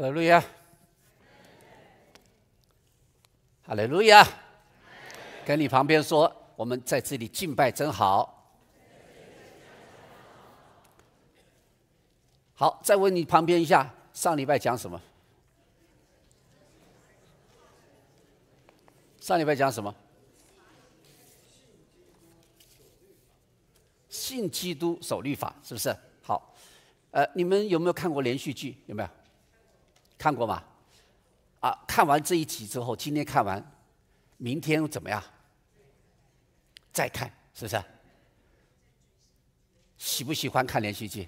好，路亚，啊！好，路亚，啊！跟你旁边说，我们在这里敬拜真好。好，再问你旁边一下，上礼拜讲什么？上礼拜讲什么？信基督守律法，是不是？好，呃，你们有没有看过连续剧？有没有？看过吗？啊，看完这一集之后，今天看完，明天怎么样？再看是不是？喜不喜欢看连续剧？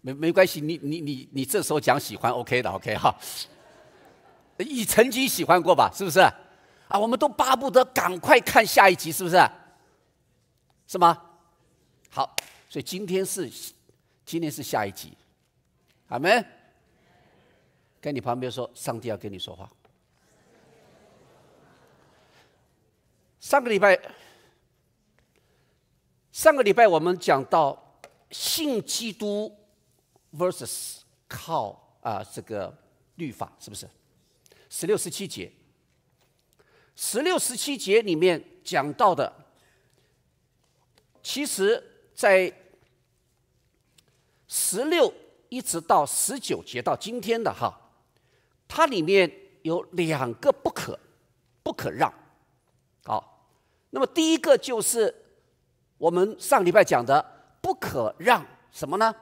没没关系，你你你你这时候讲喜欢 OK 的 OK 哈。你曾经喜欢过吧？是不是？啊，我们都巴不得赶快看下一集，是不是？是吗？好，所以今天是今天是下一集，好没？在你旁边说，上帝要跟你说话。上个礼拜，上个礼拜我们讲到信基督 versus 靠啊这个律法，是不是？十六十七节，十六十七节里面讲到的，其实，在十六一直到十九节到今天的哈。它里面有两个不可，不可让，好，那么第一个就是我们上礼拜讲的不可让什么呢？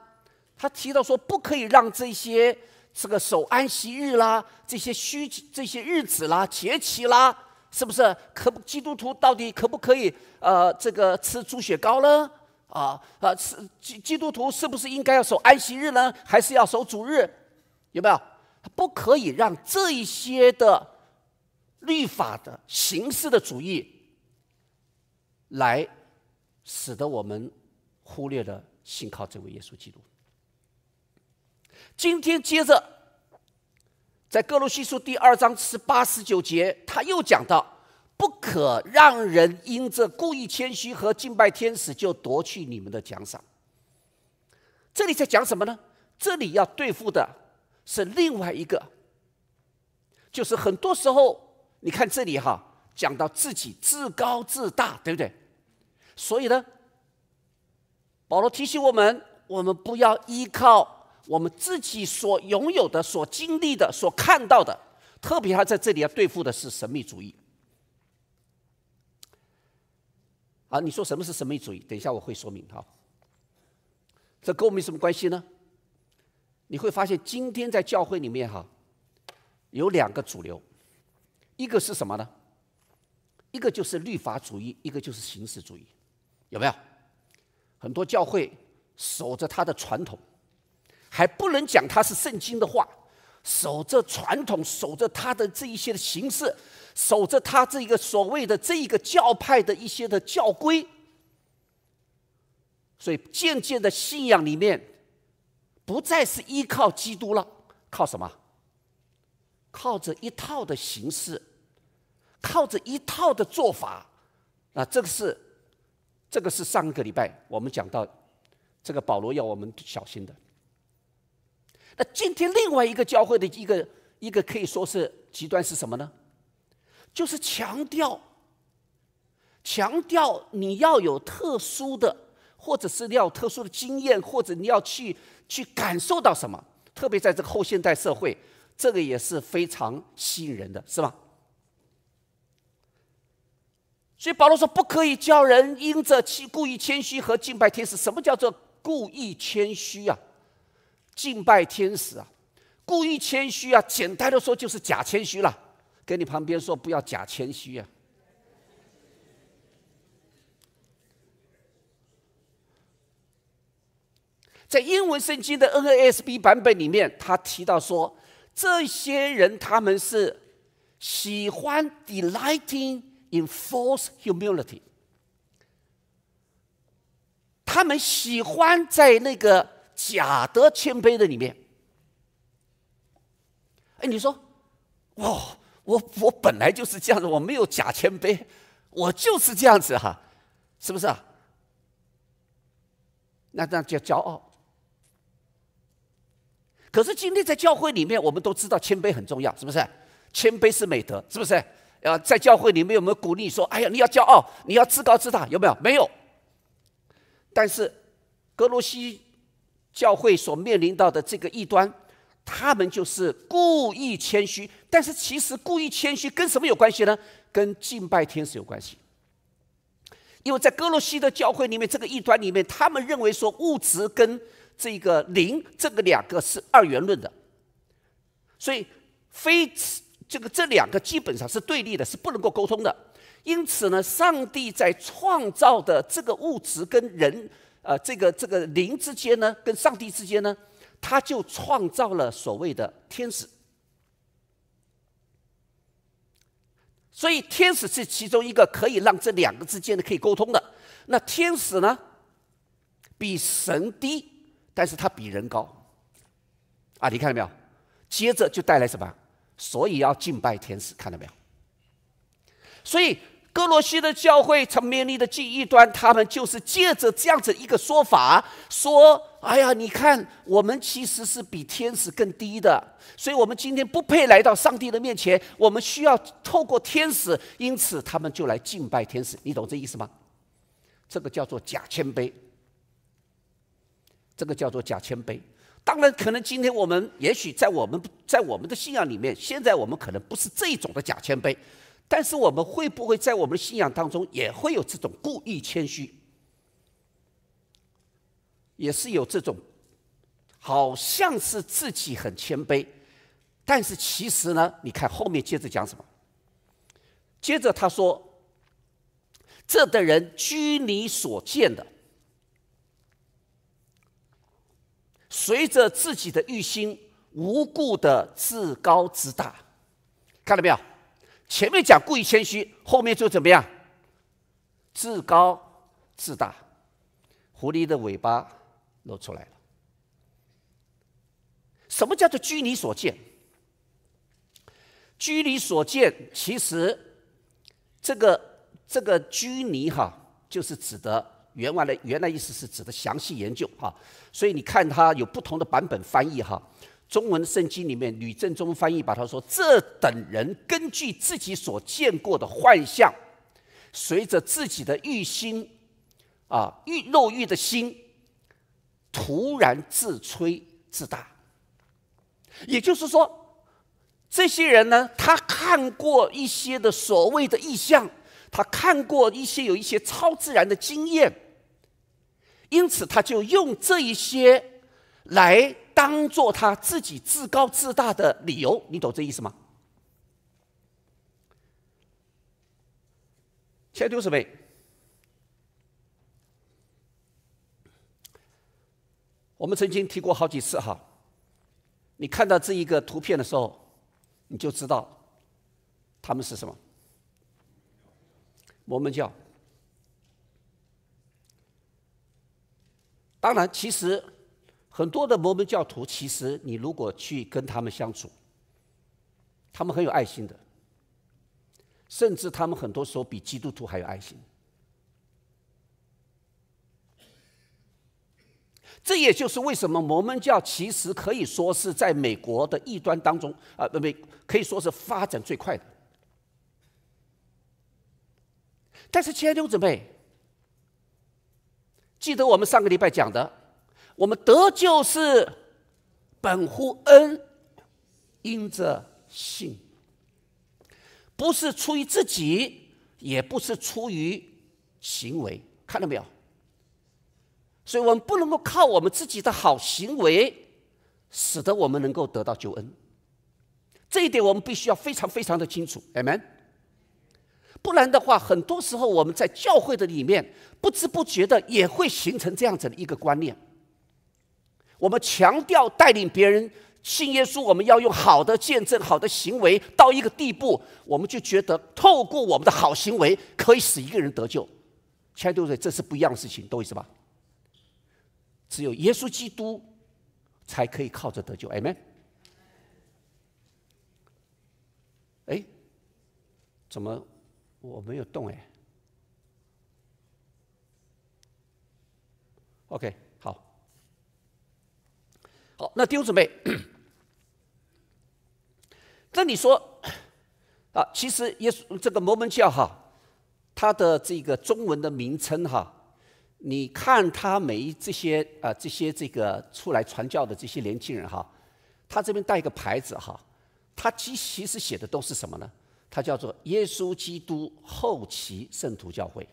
他提到说不可以让这些这个守安息日啦，这些虚这些日子啦、节期啦，是不是？可基督徒到底可不可以呃这个吃猪血糕呢？啊啊，是基基督徒是不是应该要守安息日呢？还是要守主日？有没有？他不可以让这一些的律法的形式的主义来使得我们忽略了信靠这位耶稣基督。今天接着在《哥罗西书》第二章十八十九节，他又讲到：“不可让人因着故意谦虚和敬拜天使就夺去你们的奖赏。”这里在讲什么呢？这里要对付的。是另外一个，就是很多时候，你看这里哈，讲到自己自高自大，对不对？所以呢，保罗提醒我们，我们不要依靠我们自己所拥有的、所经历的、所看到的。特别他在这里要对付的是神秘主义。啊，你说什么是神秘主义？等一下我会说明哈。这跟我们有什么关系呢？你会发现，今天在教会里面哈，有两个主流，一个是什么呢？一个就是律法主义，一个就是形式主义。有没有？很多教会守着他的传统，还不能讲他是圣经的话，守着传统，守着他的这一些的形式，守着他这个所谓的这一个教派的一些的教规，所以渐渐的信仰里面。不再是依靠基督了，靠什么？靠着一套的形式，靠着一套的做法，啊，这个是这个是上个礼拜我们讲到，这个保罗要我们小心的。那今天另外一个教会的一个一个可以说是极端是什么呢？就是强调强调你要有特殊的，或者是你要特殊的经验，或者你要去。去感受到什么？特别在这个后现代社会，这个也是非常吸引人的，是吧？所以保罗说，不可以叫人因着其故意谦虚和敬拜天使。什么叫做故意谦虚啊？敬拜天使啊？故意谦虚啊？简单的说就是假谦虚了。跟你旁边说，不要假谦虚啊。在英文圣经的 NASB 版本里面，他提到说，这些人他们是喜欢 delighting in false humility，他们喜欢在那个假的谦卑的里面。哎，你说，哇，我我本来就是这样子，我没有假谦卑，我就是这样子哈，是不是啊？那那叫骄傲。可是今天在教会里面，我们都知道谦卑很重要，是不是？谦卑是美德，是不是？啊，在教会里面有没有鼓励说：“哎呀，你要骄傲，你要自高自大？”有没有？没有。但是，格罗西教会所面临到的这个异端，他们就是故意谦虚。但是，其实故意谦虚跟什么有关系呢？跟敬拜天使有关系。因为在格罗西的教会里面，这个异端里面，他们认为说物质跟。这个灵，这个两个是二元论的，所以非此这个这两个基本上是对立的，是不能够沟通的。因此呢，上帝在创造的这个物质跟人啊，这个这个灵之间呢，跟上帝之间呢，他就创造了所谓的天使。所以天使是其中一个可以让这两个之间的可以沟通的。那天使呢，比神低。但是他比人高，啊，你看到没有？接着就带来什么？所以要敬拜天使，看到没有？所以哥罗西的教会从面临的记忆端，他们就是借着这样子一个说法，说：“哎呀，你看我们其实是比天使更低的，所以我们今天不配来到上帝的面前，我们需要透过天使，因此他们就来敬拜天使，你懂这意思吗？这个叫做假谦卑。”这个叫做假谦卑，当然可能今天我们也许在我们在我们的信仰里面，现在我们可能不是这种的假谦卑，但是我们会不会在我们的信仰当中也会有这种故意谦虚，也是有这种，好像是自己很谦卑，但是其实呢，你看后面接着讲什么，接着他说，这的人居你所见的。随着自己的欲心，无故的自高自大，看到没有？前面讲故意谦虚，后面就怎么样？自高自大，狐狸的尾巴露出来了。什么叫做拘泥所见？拘泥所见，其实这个这个拘泥哈，就是指的。原来的原来意思是指的详细研究哈，所以你看它有不同的版本翻译哈。中文圣经里面吕正中翻译把它说：这等人根据自己所见过的幻象，随着自己的欲心啊欲肉欲的心，突然自吹自大。也就是说，这些人呢，他看过一些的所谓的意象。他看过一些有一些超自然的经验，因此他就用这一些来当做他自己自高自大的理由，你懂这意思吗？前六十位。我们曾经提过好几次哈，你看到这一个图片的时候，你就知道他们是什么。摩门教，当然，其实很多的摩门教徒，其实你如果去跟他们相处，他们很有爱心的，甚至他们很多时候比基督徒还有爱心。这也就是为什么摩门教其实可以说是在美国的异端当中啊，不，可以说是发展最快的。但是千我准妹，记得我们上个礼拜讲的，我们得救是本乎恩，因着信，不是出于自己，也不是出于行为，看到没有？所以我们不能够靠我们自己的好行为，使得我们能够得到救恩。这一点我们必须要非常非常的清楚，amen。不然的话，很多时候我们在教会的里面不知不觉的也会形成这样子的一个观念。我们强调带领别人信耶稣，我们要用好的见证、好的行为，到一个地步，我们就觉得透过我们的好行为可以使一个人得救。亲爱的弟这是不一样的事情，懂我意思吧？只有耶稣基督才可以靠着得救，Amen。哎，怎么？我没有动哎。OK，好，好，那丢子准备。这里说啊，其实耶稣这个摩门教哈，它的这个中文的名称哈，你看他每这些啊这些这个出来传教的这些年轻人哈，他这边带一个牌子哈，他其其实写的都是什么呢？它叫做耶稣基督后期圣徒教会，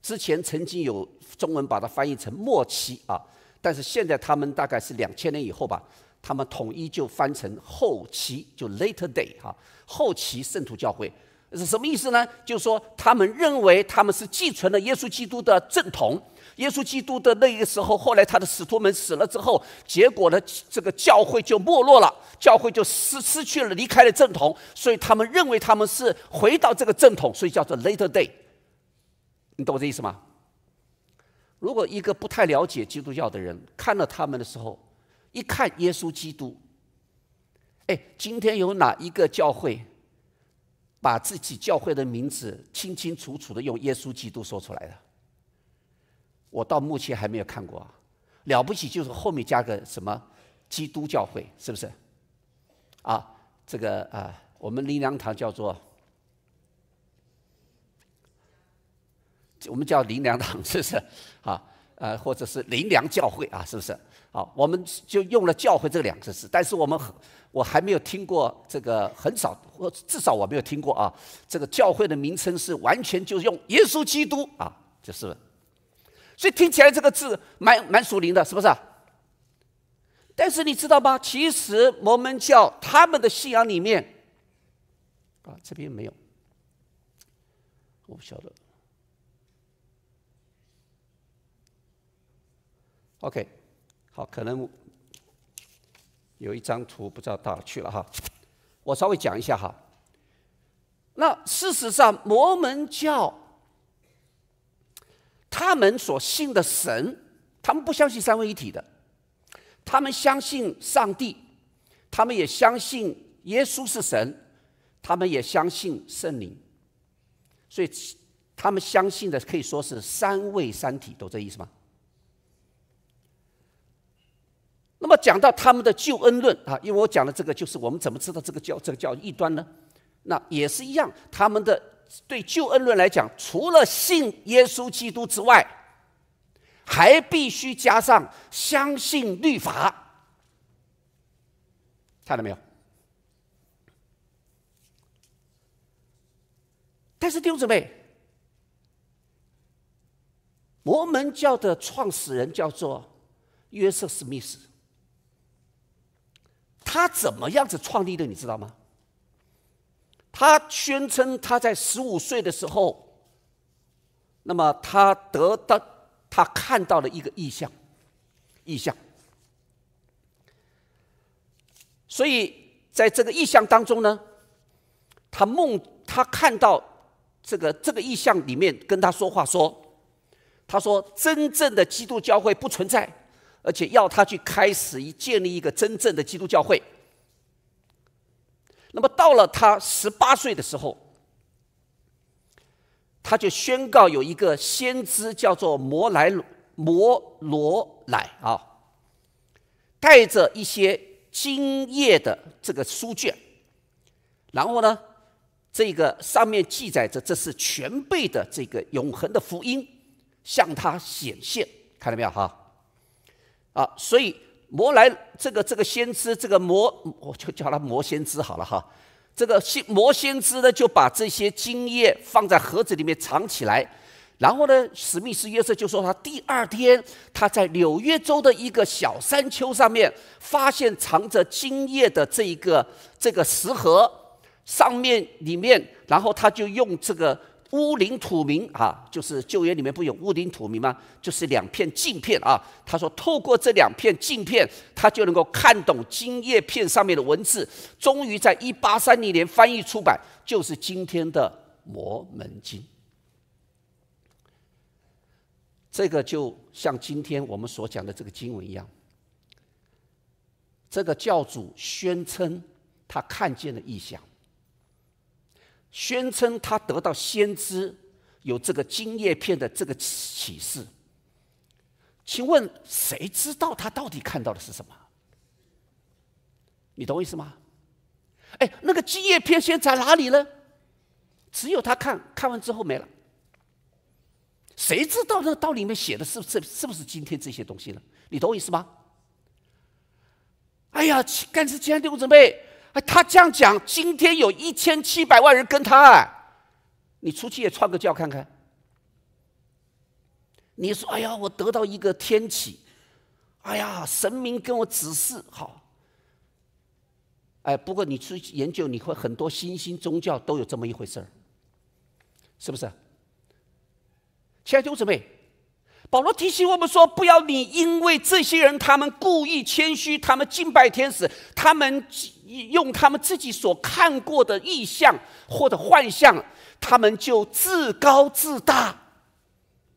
之前曾经有中文把它翻译成末期啊，但是现在他们大概是两千年以后吧，他们统一就翻成后期，就 later day 哈，后期圣徒教会。是什么意思呢？就是说，他们认为他们是继承了耶稣基督的正统。耶稣基督的那个时候，后来他的使徒们死了之后，结果呢，这个教会就没落了，教会就失失去了，离开了正统。所以他们认为他们是回到这个正统，所以叫做 Later Day。你懂我这意思吗？如果一个不太了解基督教的人看了他们的时候，一看耶稣基督，哎，今天有哪一个教会？把自己教会的名字清清楚楚的用耶稣基督说出来的，我到目前还没有看过，了不起就是后面加个什么基督教会是不是？啊，这个啊，我们林良堂叫做，我们叫林良堂是不是？啊，呃，或者是林良教会啊，是不是？啊，我们就用了“教会”这两个字，但是我们很，我还没有听过这个，很少或至少我没有听过啊。这个教会的名称是完全就用“耶稣基督”啊，就是了。所以听起来这个字蛮蛮属灵的，是不是？但是你知道吗？其实摩门教他们的信仰里面，啊，这边没有，我不晓得。OK。好，可能有一张图不知道到哪去了哈，我稍微讲一下哈。那事实上，摩门教他们所信的神，他们不相信三位一体的，他们相信上帝，他们也相信耶稣是神，他们也相信圣灵，所以他们相信的可以说是三位三体，懂这意思吗？那么讲到他们的救恩论啊，因为我讲的这个就是我们怎么知道这个叫这个叫异端呢？那也是一样，他们的对救恩论来讲，除了信耶稣基督之外，还必须加上相信律法。看到没有？但是兄子妹，摩门教的创始人叫做约瑟·史密斯。他怎么样子创立的，你知道吗？他宣称他在十五岁的时候，那么他得到他看到了一个意象，意象。所以在这个意象当中呢，他梦他看到这个这个意象里面跟他说话说，他说真正的基督教会不存在。而且要他去开始一建立一个真正的基督教会。那么到了他十八岁的时候，他就宣告有一个先知叫做摩来摩罗乃啊，带着一些精液的这个书卷，然后呢，这个上面记载着这是全辈的这个永恒的福音，向他显现，看到没有哈？啊，所以魔来这个这个先知，这个魔我就叫他魔先知好了哈。这个先魔先知呢，就把这些经液放在盒子里面藏起来。然后呢，史密斯约瑟就说他第二天，他在纽约州的一个小山丘上面发现藏着金叶的这一个这个石盒，上面里面，然后他就用这个。乌林土明啊，就是旧约里面不有乌林土明吗？就是两片镜片啊。他说，透过这两片镜片，他就能够看懂金叶片上面的文字。终于在一八三零年翻译出版，就是今天的《摩门经》。这个就像今天我们所讲的这个经文一样，这个教主宣称他看见了异象。宣称他得到先知有这个金叶片的这个启示，请问谁知道他到底看到的是什么？你懂我意思吗？哎，那个金叶片现在哪里呢？只有他看看完之后没了。谁知道那道里面写的是不是是不是今天这些东西呢？你懂我意思吗？哎呀，干之前队伍准备。哎，他这样讲，今天有一千七百万人跟他，你出去也创个教看看。你说，哎呀，我得到一个天启，哎呀，神明跟我指示，好。哎，不过你去研究，你会很多新兴宗教都有这么一回事儿，是不是？亲爱的弟兄姊妹，保罗提醒我们说，不要你因为这些人，他们故意谦虚，他们敬拜天使，他们。用他们自己所看过的意象或者幻象，他们就自高自大，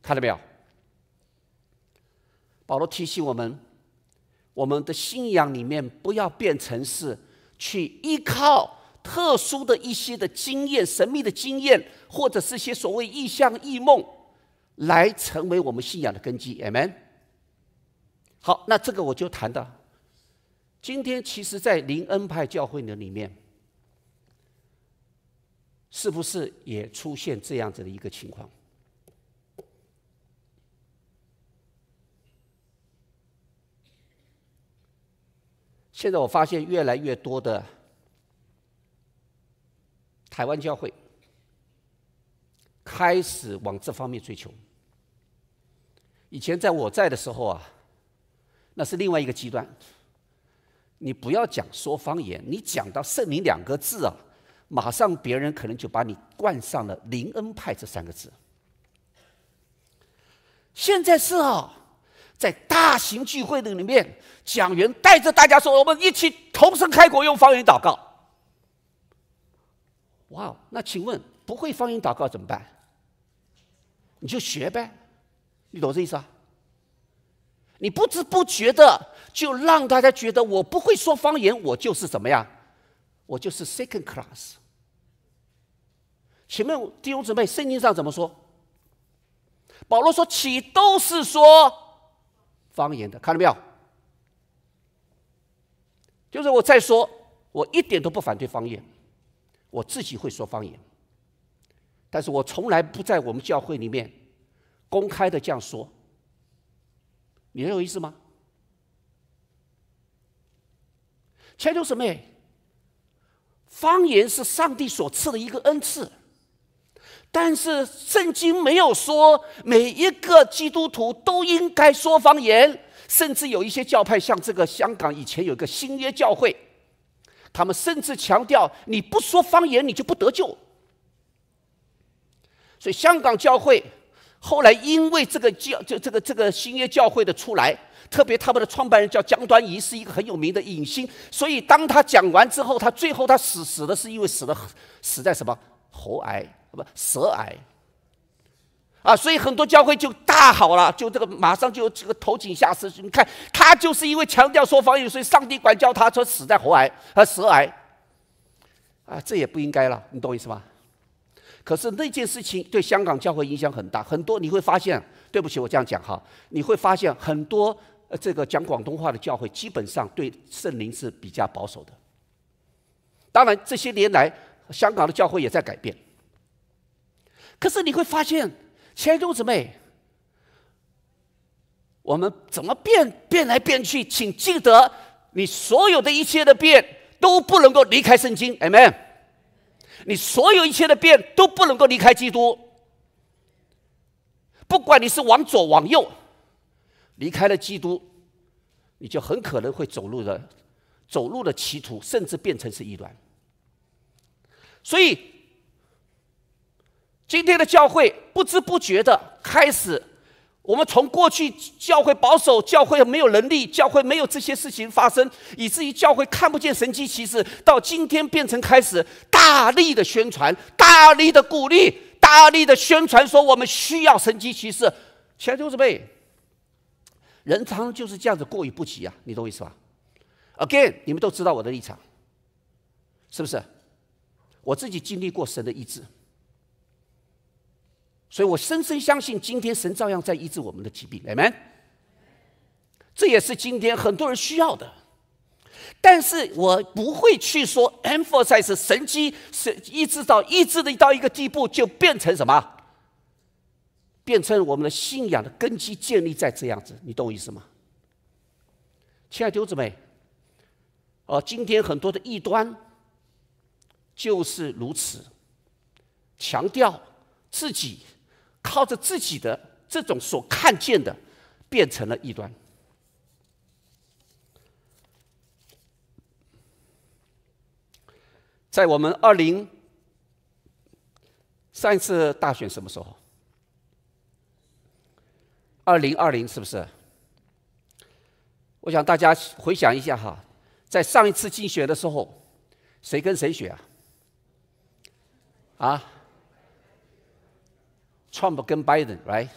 看到没有？保罗提醒我们，我们的信仰里面不要变成是去依靠特殊的一些的经验、神秘的经验，或者是些所谓异象、异梦，来成为我们信仰的根基。amen。好，那这个我就谈到。今天其实，在林恩派教会的里面，是不是也出现这样子的一个情况？现在我发现越来越多的台湾教会开始往这方面追求。以前在我在的时候啊，那是另外一个极端。你不要讲说方言，你讲到圣灵两个字啊，马上别人可能就把你冠上了林恩派这三个字。现在是啊，在大型聚会的里面，讲员带着大家说：“我们一起同声开国用方言祷告。”哇，那请问不会方言祷告怎么办？你就学呗，你懂这意思啊？你不知不觉的就让大家觉得我不会说方言，我就是怎么样？我就是 second class。请问弟兄姊妹，圣经上怎么说？保罗说岂都是说方言的，看到没有？就是我再说，我一点都不反对方言，我自己会说方言，但是我从来不在我们教会里面公开的这样说。你很有意思吗？强调什么？方言是上帝所赐的一个恩赐，但是圣经没有说每一个基督徒都应该说方言，甚至有一些教派，像这个香港以前有个新约教会，他们甚至强调你不说方言你就不得救，所以香港教会。后来因为这个教就这个这个新约教会的出来，特别他们的创办人叫江端仪，是一个很有名的影星。所以当他讲完之后，他最后他死死的是因为死的死在什么喉癌不舌癌啊？所以很多教会就大好了，就这个马上就有几个投井下石。你看他就是因为强调说方言，所以上帝管教他，说死在喉癌和舌癌啊，这也不应该了，你懂我意思吗？可是那件事情对香港教会影响很大，很多你会发现，对不起，我这样讲哈，你会发现很多呃这个讲广东话的教会基本上对圣灵是比较保守的。当然，这些年来香港的教会也在改变。可是你会发现，亲爱的屋妹，我们怎么变变来变去，请记得你所有的一切的变都不能够离开圣经，amen。你所有一切的变都不能够离开基督，不管你是往左往右，离开了基督，你就很可能会走入了，走入的歧途，甚至变成是异端。所以，今天的教会不知不觉的开始。我们从过去教会保守、教会没有能力、教会没有这些事情发生，以至于教会看不见神迹奇事，到今天变成开始大力的宣传、大力的鼓励、大力的宣传，说我们需要神迹奇事。千秋之辈，人常常就是这样子过意不及啊，你懂我意思吧？Again，你们都知道我的立场，是不是？我自己经历过神的意志。所以我深深相信，今天神照样在医治我们的疾病，来吗？这也是今天很多人需要的，但是我不会去说，s i z 是神机神医治到医治的到一个地步，就变成什么？变成我们的信仰的根基建立在这样子，你懂我意思吗？亲爱的弟兄姊妹，哦，今天很多的异端就是如此，强调自己。靠着自己的这种所看见的，变成了异端。在我们二零上一次大选什么时候？二零二零是不是？我想大家回想一下哈，在上一次竞选的时候，谁跟谁选啊？啊？Trump 跟 Biden，right？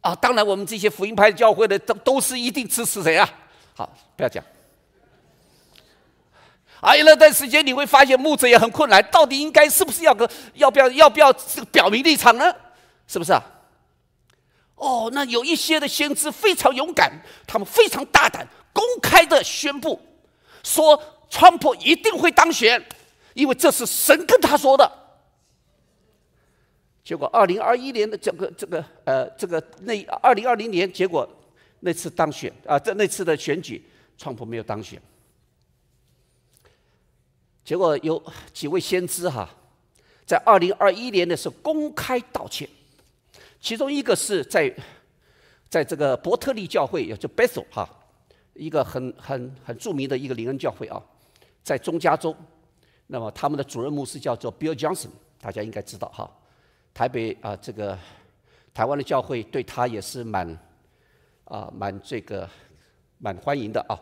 啊，当然，我们这些福音派教会的都都是一定支持谁啊？好，不要讲。有那段时间你会发现牧者也很困难，到底应该是不是要个要不要要不要表明立场呢？是不是啊？哦，那有一些的先知非常勇敢，他们非常大胆，公开的宣布说川普一定会当选，因为这是神跟他说的。结果，二零二一年的这个这个呃，这个那二零二零年，结果那次当选啊，在那次的选举，川普没有当选。结果有几位先知哈，在二零二一年的时候公开道歉，其中一个是在，在这个伯特利教会，也就 Bethel 哈，一个很很很著名的一个灵恩教会啊，在中加州，那么他们的主任牧师叫做 Bill Johnson，大家应该知道哈。台北啊，这个台湾的教会对他也是蛮啊蛮这个蛮欢迎的啊。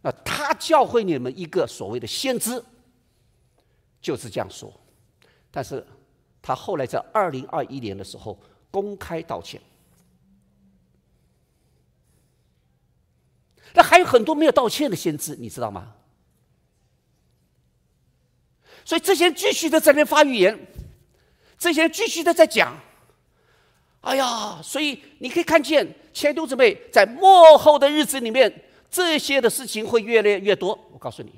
那他教会你们一个所谓的先知，就是这样说。但是他后来在二零二一年的时候公开道歉。那还有很多没有道歉的先知，你知道吗？所以这些继续的在那发语言。这些人继续的在讲，哎呀，所以你可以看见前知之妹，在幕后的日子里面，这些的事情会越来越多。我告诉你，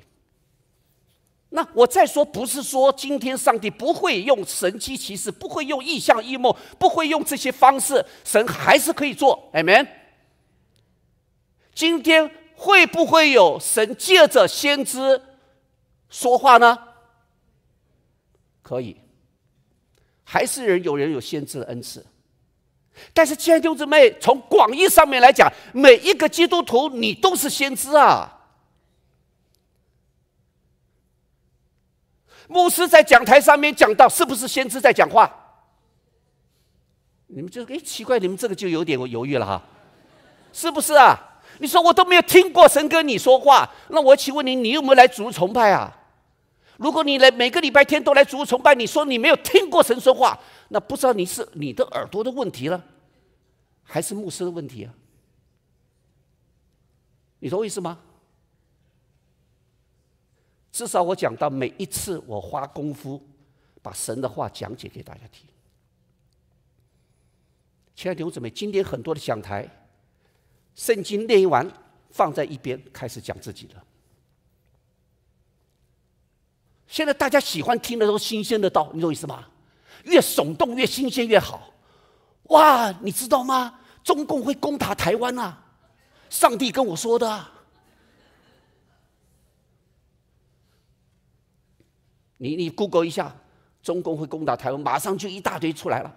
那我再说，不是说今天上帝不会用神机骑士，不会用异象异梦，不会用这些方式，神还是可以做。amen。今天会不会有神借着先知说话呢？可以。还是人有人有先知的恩赐，但是“兄姊妹”从广义上面来讲，每一个基督徒你都是先知啊。牧师在讲台上面讲到，是不是先知在讲话？你们就哎奇怪，你们这个就有点犹豫了哈，是不是啊？你说我都没有听过神跟你说话，那我请问你，你有没有来主崇拜啊？如果你来每个礼拜天都来主崇拜，你说你没有听过神说话，那不知道你是你的耳朵的问题了，还是牧师的问题啊？你懂我意思吗？至少我讲到每一次我花功夫把神的话讲解给大家听。亲爱的弟兄姊妹，今天很多的讲台，圣经念完放在一边，开始讲自己的。现在大家喜欢听的都新鲜的道，你懂意思吗？越耸动越新鲜越好，哇！你知道吗？中共会攻打台湾啊！上帝跟我说的啊！你你 google 一下，中共会攻打台湾，马上就一大堆出来了，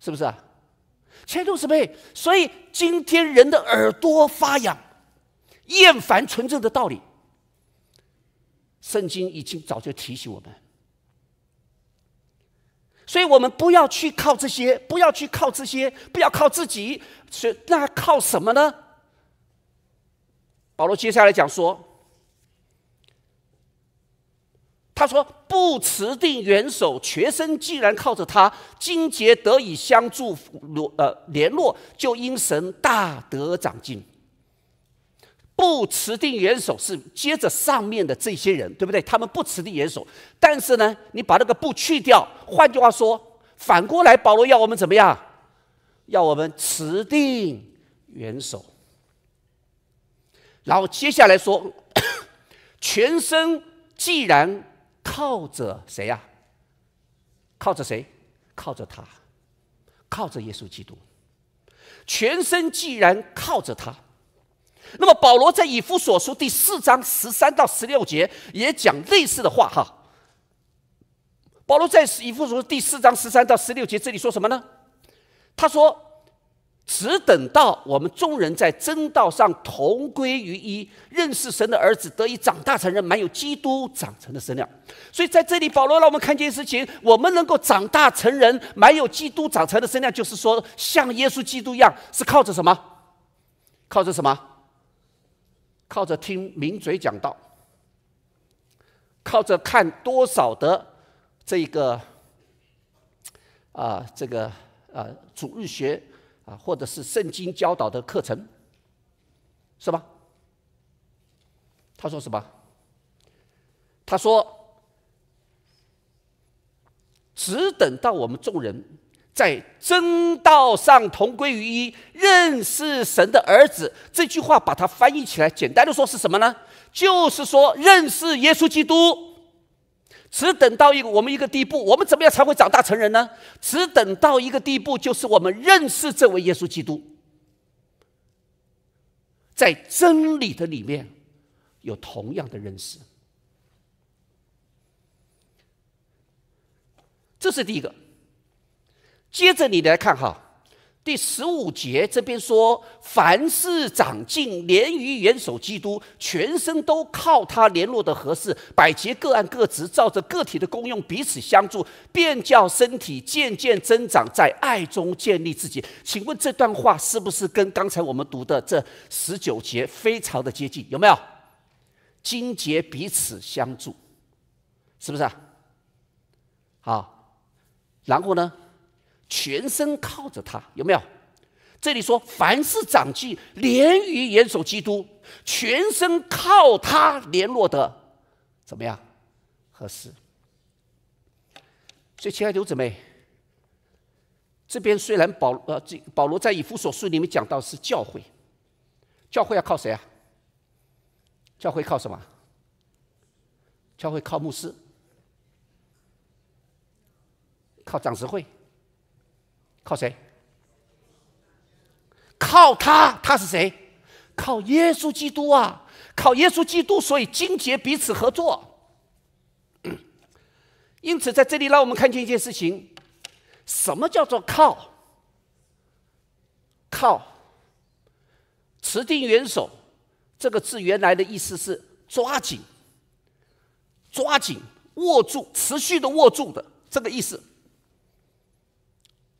是不是？切路什么？所以今天人的耳朵发痒，厌烦纯正的道理。圣经已经早就提醒我们，所以我们不要去靠这些，不要去靠这些，不要靠自己，是那靠什么呢？保罗接下来讲说，他说：“不持定援手，全身既然靠着他，金节得以相助，呃联络，就因神大得长进。”不持定元首是接着上面的这些人，对不对？他们不持定元首，但是呢，你把那个“不”去掉，换句话说，反过来，保罗要我们怎么样？要我们持定元首。然后接下来说，全身既然靠着谁呀？靠着谁？靠着他，靠着耶稣基督。全身既然靠着他。那么保罗在以弗所书第四章十三到十六节也讲类似的话哈。保罗在以弗所书第四章十三到十六节这里说什么呢？他说：“只等到我们众人在真道上同归于一，认识神的儿子，得以长大成人，满有基督长成的身量。”所以在这里保罗让我们看见事情：我们能够长大成人，满有基督长成的身量，就是说像耶稣基督一样，是靠着什么？靠着什么？靠着听名嘴讲道，靠着看多少的这个啊，这个啊主日学啊，或者是圣经教导的课程，是吧？他说什么？他说，只等到我们众人。在真道上同归于一，认识神的儿子。这句话把它翻译起来，简单的说是什么呢？就是说认识耶稣基督。只等到一个我们一个地步，我们怎么样才会长大成人呢？只等到一个地步，就是我们认识这位耶稣基督，在真理的里面有同样的认识。这是第一个。接着你来看哈，第十五节这边说，凡是长进，连于元首基督，全身都靠他联络的合适，百节各按各职，照着个体的功用彼此相助，便叫身体渐渐增长，在爱中建立自己。请问这段话是不是跟刚才我们读的这十九节非常的接近？有没有？金节彼此相助，是不是？啊？好，然后呢？全身靠着他，有没有？这里说，凡是长记，连于严守基督，全身靠他联络的，怎么样合适？所以，亲爱的弟兄姊妹，这边虽然保呃，这保罗在以弗所书里面讲到是教会，教会要靠谁啊？教会靠什么？教会靠牧师，靠长时会。靠谁？靠他，他是谁？靠耶稣基督啊！靠耶稣基督，所以金结彼此合作。因此，在这里让我们看清一件事情：什么叫做靠？靠，持定援手这个字原来的意思是抓紧、抓紧、握住、持续的握住的这个意思。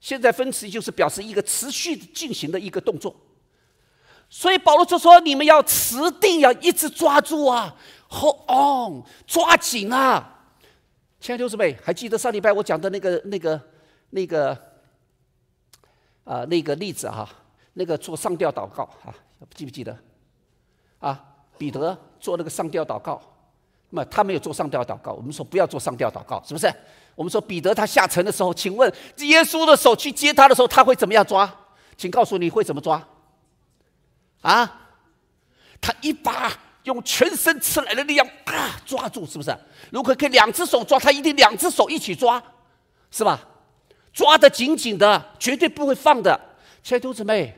现在分词就是表示一个持续进行的一个动作，所以保罗就说：“你们要持定，要一直抓住啊，hold on，抓紧啊！”亲爱的六十妹，还记得上礼拜我讲的那个、那个、那个啊那个例子啊？那个做上吊祷告啊，记不记得？啊，彼得做那个上吊祷告，那么他没有做上吊祷告。我们说不要做上吊祷告，是不是？我们说彼得他下沉的时候，请问耶稣的手去接他的时候，他会怎么样抓？请告诉你会怎么抓？啊，他一把用全身吃奶的力量啊抓住，是不是？如果可以两只手抓，他一定两只手一起抓，是吧？抓得紧紧的，绝对不会放的。亲爱的姊妹，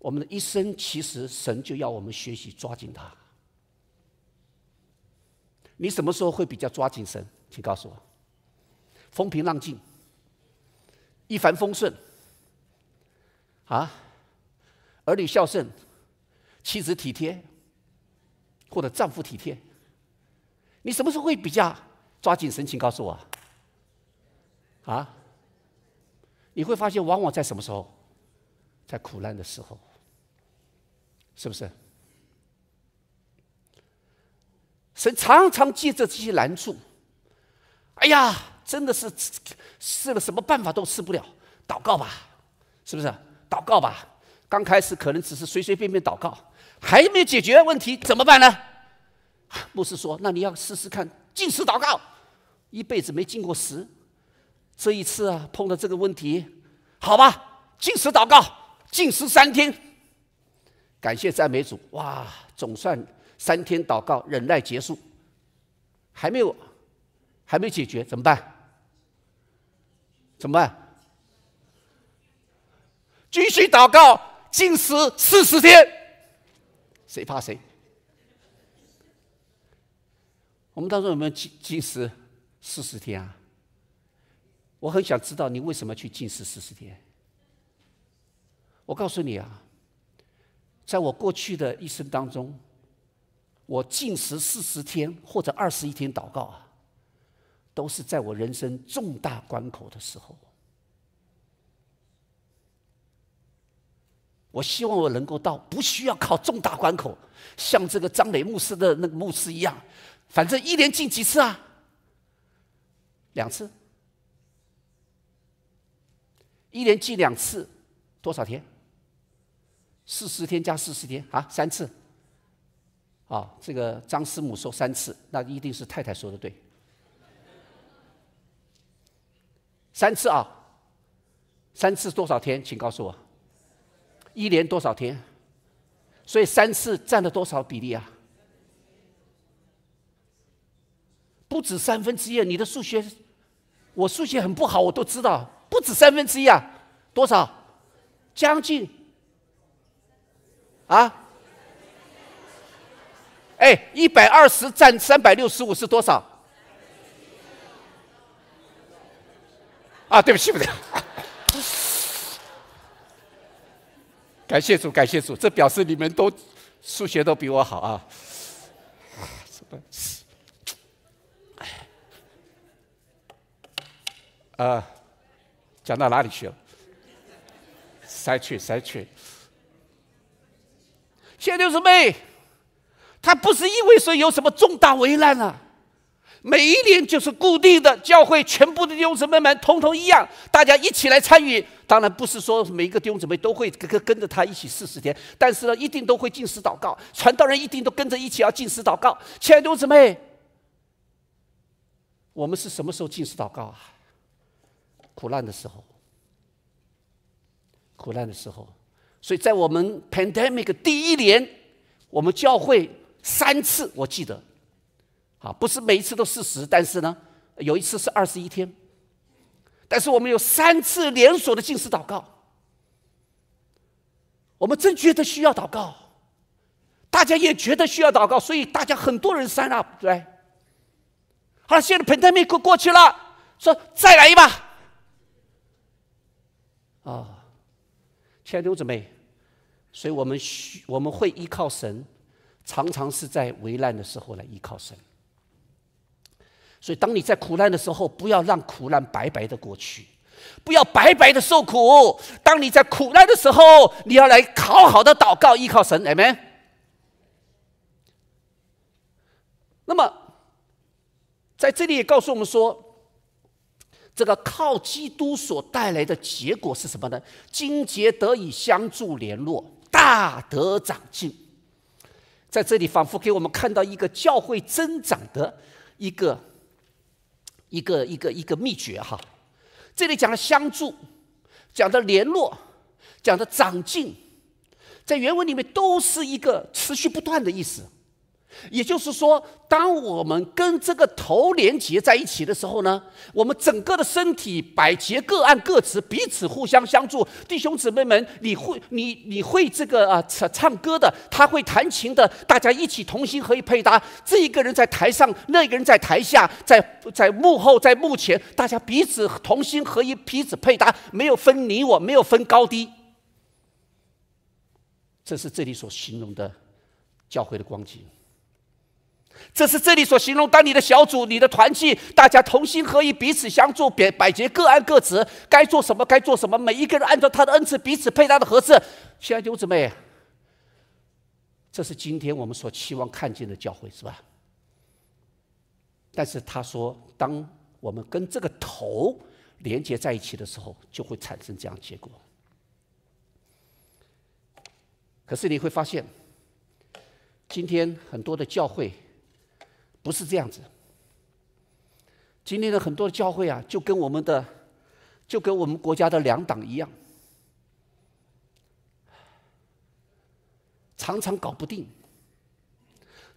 我们的一生其实神就要我们学习抓紧他。你什么时候会比较抓紧神？请告诉我。风平浪静，一帆风顺，啊，儿女孝顺，妻子体贴，或者丈夫体贴，你什么时候会比较抓紧神？情告诉我，啊，你会发现，往往在什么时候，在苦难的时候，是不是？神常常记着这些难处，哎呀。真的是试了什么办法都试不了，祷告吧，是不是？祷告吧。刚开始可能只是随随便便祷告，还没有解决问题，怎么办呢？牧师说：“那你要试试看，禁食祷告，一辈子没禁过食，这一次啊碰到这个问题，好吧，禁食祷告，禁食三天。感谢赞美主，哇，总算三天祷告忍耐结束，还没有，还没解决，怎么办？”怎么办？继续祷告，禁食四十天，谁怕谁？我们当中有没有禁禁食四十天啊？我很想知道你为什么去禁食四十天。我告诉你啊，在我过去的一生当中，我禁食四十天或者二十一天祷告啊。都是在我人生重大关口的时候，我希望我能够到不需要靠重大关口，像这个张磊牧师的那个牧师一样，反正一连进几次啊，两次，一连进两次多少天？四十天加四十天啊，三次。啊，这个张师母说三次，那一定是太太说的对。三次啊，三次多少天？请告诉我，一年多少天？所以三次占了多少比例啊？不止三分之一，你的数学，我数学很不好，我都知道，不止三分之一啊，多少？将近，啊？哎，一百二十占三百六十五是多少？啊，对不起，不对。感谢主，感谢主，这表示你们都数学都比我好啊。什么？啊，讲到哪里去了？塞去，塞去。谢六师妹，他不是因为说有什么重大危难了。每一年就是固定的教会，全部的弟兄姊妹们通通一样，大家一起来参与。当然不是说每一个弟兄姊妹都会跟跟跟着他一起四十天，但是呢，一定都会进食祷告。传道人一定都跟着一起要进食祷告。亲爱的弟兄姊妹，我们是什么时候进食祷告啊？苦难的时候，苦难的时候。所以在我们 pandemic 第一年，我们教会三次，我记得。不是每一次都四十，但是呢，有一次是二十一天。但是我们有三次连锁的近视祷告，我们真觉得需要祷告，大家也觉得需要祷告，所以大家很多人 sign up 来。好了，现在 pandemic 过过去了，说再来一把。啊，千柳姊妹，所以我们需我们会依靠神，常常是在危难的时候来依靠神。所以，当你在苦难的时候，不要让苦难白白的过去，不要白白的受苦。当你在苦难的时候，你要来好好的祷告，依靠神，amen。那么，在这里也告诉我们说，这个靠基督所带来的结果是什么呢？金节得以相助联络，大得长进。在这里，仿佛给我们看到一个教会增长的一个。一个一个一个秘诀哈，这里讲的相助，讲的联络，讲的长进，在原文里面都是一个持续不断的意思。也就是说，当我们跟这个头连接在一起的时候呢，我们整个的身体百节各按各词，彼此互相相助。弟兄姊妹们，你会你你会这个啊唱唱歌的，他会弹琴的，大家一起同心合一配搭。这一个人在台上，那个人在台下，在在幕后，在幕前，大家彼此同心合一，彼此配搭，没有分你我，没有分高低。这是这里所形容的教会的光景。这是这里所形容，当你的小组、你的团契，大家同心合一，彼此相助，百百节各安各职，该做什么该做什么，每一个人按照他的恩赐，彼此配搭的合适。亲爱的，兄姊妹，这是今天我们所期望看见的教会，是吧？但是他说，当我们跟这个头连接在一起的时候，就会产生这样结果。可是你会发现，今天很多的教会。不是这样子。今天的很多教会啊，就跟我们的，就跟我们国家的两党一样，常常搞不定。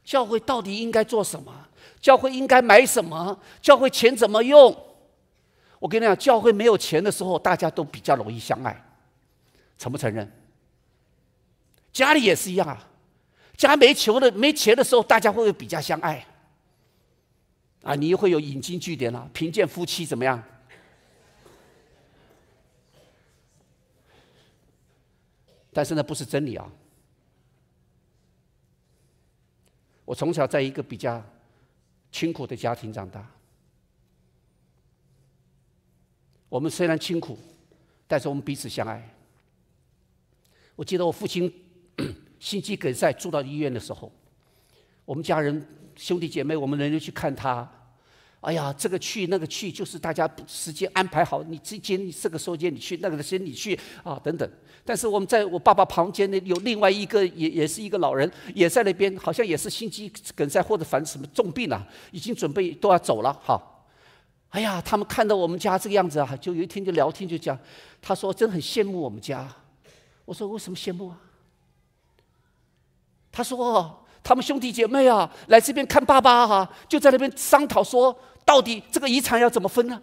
教会到底应该做什么？教会应该买什么？教会钱怎么用？我跟你讲，教会没有钱的时候，大家都比较容易相爱，承不承认？家里也是一样啊，家没球的没钱的时候，大家会不会比较相爱？啊，你又会有引经据典了。贫贱夫妻怎么样？但是那不是真理啊！我从小在一个比较清苦的家庭长大，我们虽然清苦，但是我们彼此相爱。我记得我父亲 心肌梗塞住到医院的时候，我们家人。兄弟姐妹，我们轮流去看他。哎呀，这个去那个去，就是大家时间安排好，你之间这个时间你去，那个时间你去啊，等等。但是我们在我爸爸旁边呢，有另外一个也也是一个老人，也在那边，好像也是心肌梗塞或者反什么重病啊，已经准备都要走了哈。哎呀，他们看到我们家这个样子啊，就有一天就聊天就讲，他说真很羡慕我们家。我说为什么羡慕啊？他说。他们兄弟姐妹啊，来这边看爸爸哈，就在那边商讨说，到底这个遗产要怎么分呢？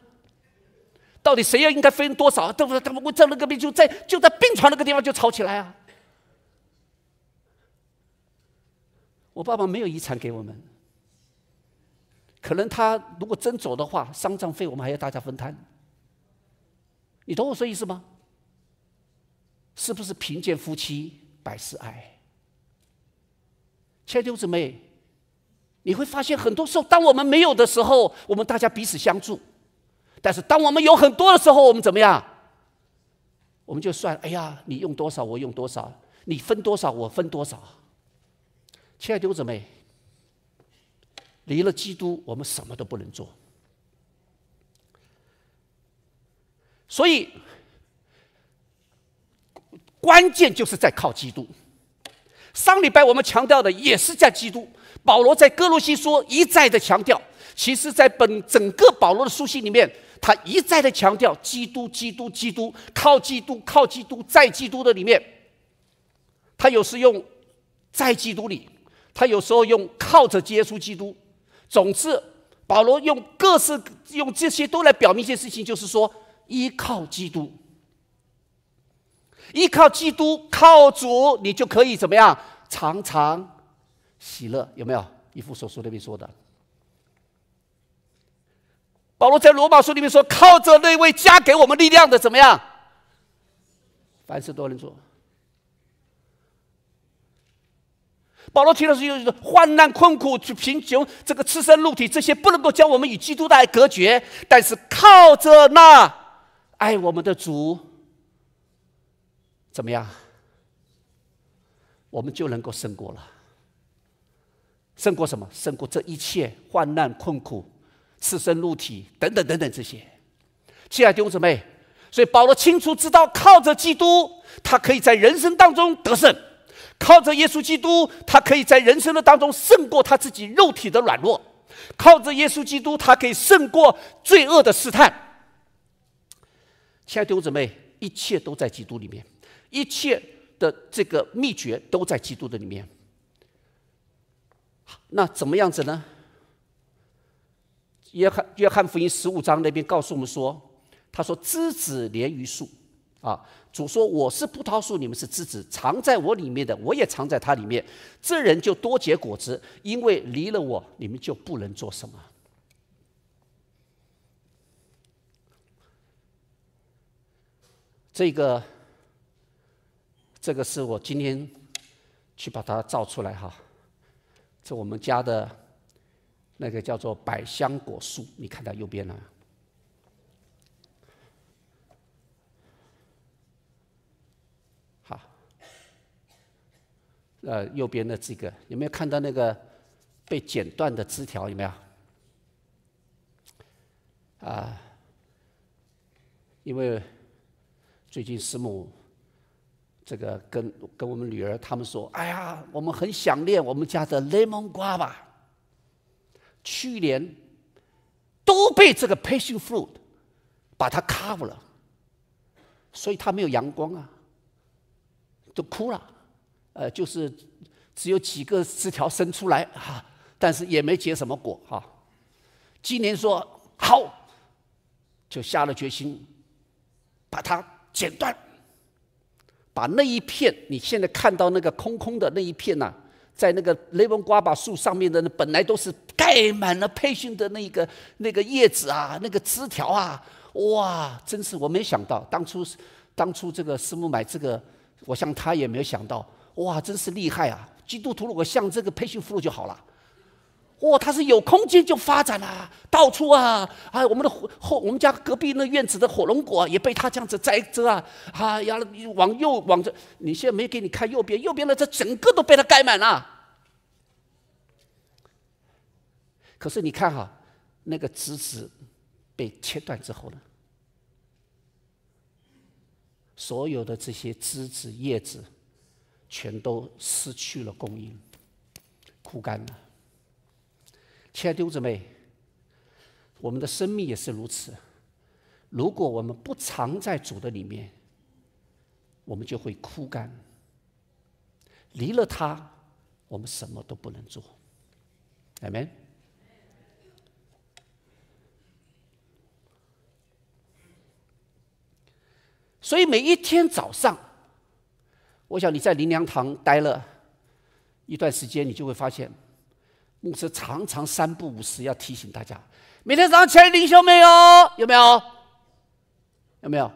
到底谁要应该分多少？对不对？他们我在那个边就在就在病床那个地方就吵起来啊！我爸爸没有遗产给我们，可能他如果真走的话，丧葬费我们还要大家分摊。你懂我说意思吗？是不是贫贱夫妻百事哀？亲爱的刘姊妹，你会发现，很多时候，当我们没有的时候，我们大家彼此相助；但是，当我们有很多的时候，我们怎么样？我们就算，哎呀，你用多少，我用多少；你分多少，我分多少。亲爱的刘姊妹，离了基督，我们什么都不能做。所以，关键就是在靠基督。上礼拜我们强调的也是在基督。保罗在哥罗西说一再的强调，其实在本整个保罗的书信里面，他一再的强调基督、基督、基督，靠基督、靠基督，在基督的里面。他有时用在基督里，他有时候用靠着耶稣基督。总之，保罗用各式用这些都来表明一件事情，就是说依靠基督。依靠基督、靠主，你就可以怎么样常常喜乐？有没有？以弗所书里面说的，保罗在罗马书里面说，靠着那位加给我们力量的，怎么样？凡事都能做。”保罗提的是说患难、困苦、贫穷，这个赤身露体，这些不能够将我们与基督爱隔绝，但是靠着那爱我们的主。怎么样？我们就能够胜过了，胜过什么？胜过这一切患难困苦、赤生露体等等等等这些。亲爱的弟兄姊妹，所以保罗清楚知道，靠着基督，他可以在人生当中得胜；靠着耶稣基督，他可以在人生的当中胜过他自己肉体的软弱；靠着耶稣基督，他可以胜过罪恶的试探。亲爱的弟兄姊妹，一切都在基督里面。一切的这个秘诀都在基督的里面。那怎么样子呢？约翰约翰福音十五章那边告诉我们说，他说：“枝子连于树，啊，主说我是葡萄树，你们是枝子，藏在我里面的，我也藏在它里面。这人就多结果子，因为离了我，你们就不能做什么。”这个。这个是我今天去把它造出来哈，这我们家的那个叫做百香果树，你看到右边了？好，呃，右边的这个有没有看到那个被剪断的枝条？有没有？啊，因为最近师母这个跟跟我们女儿他们说，哎呀，我们很想念我们家的 lemon 去年都被这个 passion fruit 把它 cover 了，所以它没有阳光啊，都枯了，呃，就是只有几个枝条伸出来哈，但是也没结什么果哈。今年说好，就下了决心把它剪断。把那一片，你现在看到那个空空的那一片呐，在那个雷蒙瓜巴树上面的，本来都是盖满了培训的那个那个叶子啊，那个枝条啊，哇，真是我没想到，当初，当初这个师母买这个，我想他也没有想到，哇，真是厉害啊！基督徒如果像这个培训俘虏就好了。哇，它是有空间就发展啦，到处啊啊！我们的火我们家隔壁那院子的火龙果也被它这样子摘着啊，啊，呀，往右，往这。你现在没给你看右边，右边的这整个都被它盖满了。可是你看哈，那个枝子被切断之后呢，所有的这些枝子叶子全都失去了供应，枯干了。亲爱的弟兄姊妹，我们的生命也是如此。如果我们不藏在主的里面，我们就会枯干。离了他，我们什么都不能做。Amen。所以每一天早上，我想你在林良堂待了一段时间，你就会发现。牧师常常三不五时要提醒大家：每天早上起来灵修没有？有没有？有没有？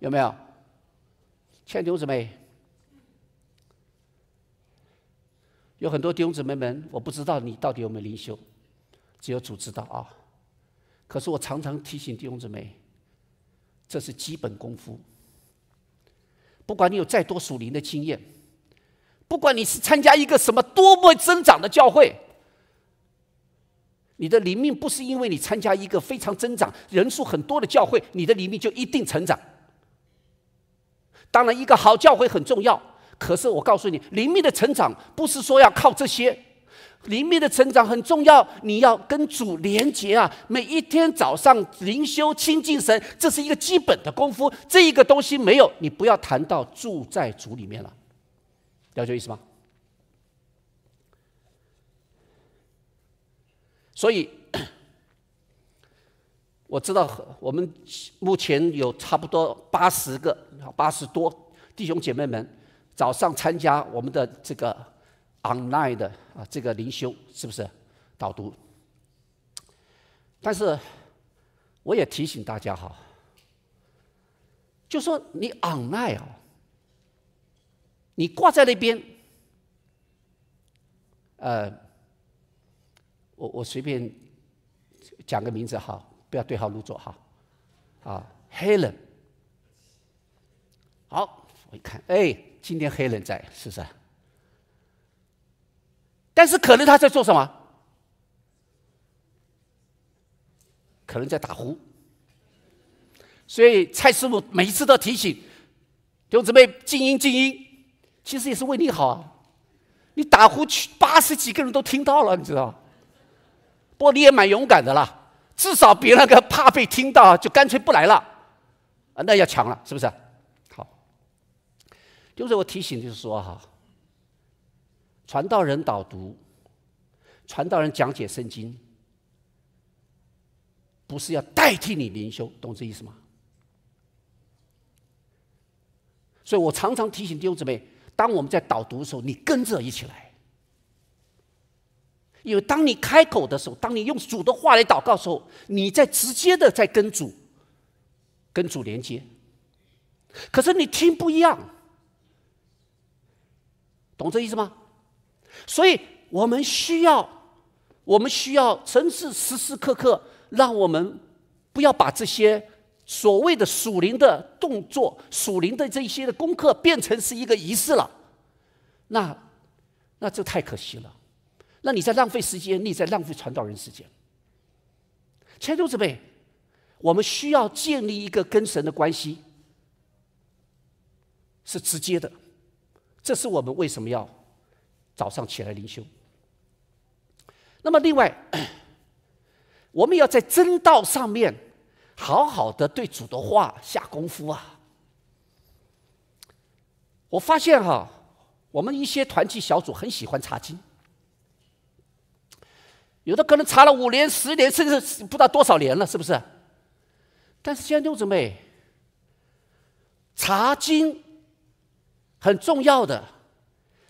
有没有？欠兄子没？有很多弟兄姊妹们，我不知道你到底有没有灵修，只有主知道啊。可是我常常提醒弟兄姊妹，这是基本功夫。不管你有再多属灵的经验。不管你是参加一个什么多么增长的教会，你的灵命不是因为你参加一个非常增长、人数很多的教会，你的灵命就一定成长。当然，一个好教会很重要，可是我告诉你，灵命的成长不是说要靠这些。灵命的成长很重要，你要跟主连结啊！每一天早上灵修亲近神，这是一个基本的功夫。这一个东西没有，你不要谈到住在主里面了。了解意思吗？所以 我知道我们目前有差不多八十个、八十多弟兄姐妹们早上参加我们的这个 online 的啊，这个灵修是不是导读？但是我也提醒大家哈，就说你 online 哦。你挂在那边，呃，我我随便讲个名字哈，不要对号入座哈，啊，黑人，好，我一看，哎，今天黑人在是不是？但是可能他在做什么？可能在打呼，所以蔡师傅每一次都提醒，就准备静音，静音。其实也是为你好，你打呼去八十几个人都听到了，你知道？不过你也蛮勇敢的啦，至少别那个怕被听到就干脆不来了，啊，那要强了，是不是？好，就是我提醒，就是说哈，传道人导读，传道人讲解圣经，不是要代替你灵修，懂这意思吗？所以我常常提醒弟兄姊妹。当我们在导读的时候，你跟着一起来，因为当你开口的时候，当你用主的话来祷告的时候，你在直接的在跟主，跟主连接。可是你听不一样，懂这意思吗？所以我们需要，我们需要神是时时刻刻让我们不要把这些。所谓的属灵的动作、属灵的这些的功课，变成是一个仪式了，那，那这太可惜了，那你在浪费时间，你在浪费传道人时间。前头子辈，我们需要建立一个跟神的关系，是直接的，这是我们为什么要早上起来灵修。那么，另外，我们要在真道上面。好好的对主的话下功夫啊！我发现哈，我们一些团体小组很喜欢查经，有的可能查了五年、十年，甚至不知道多少年了，是不是？但是，在六姊妹，查经很重要的，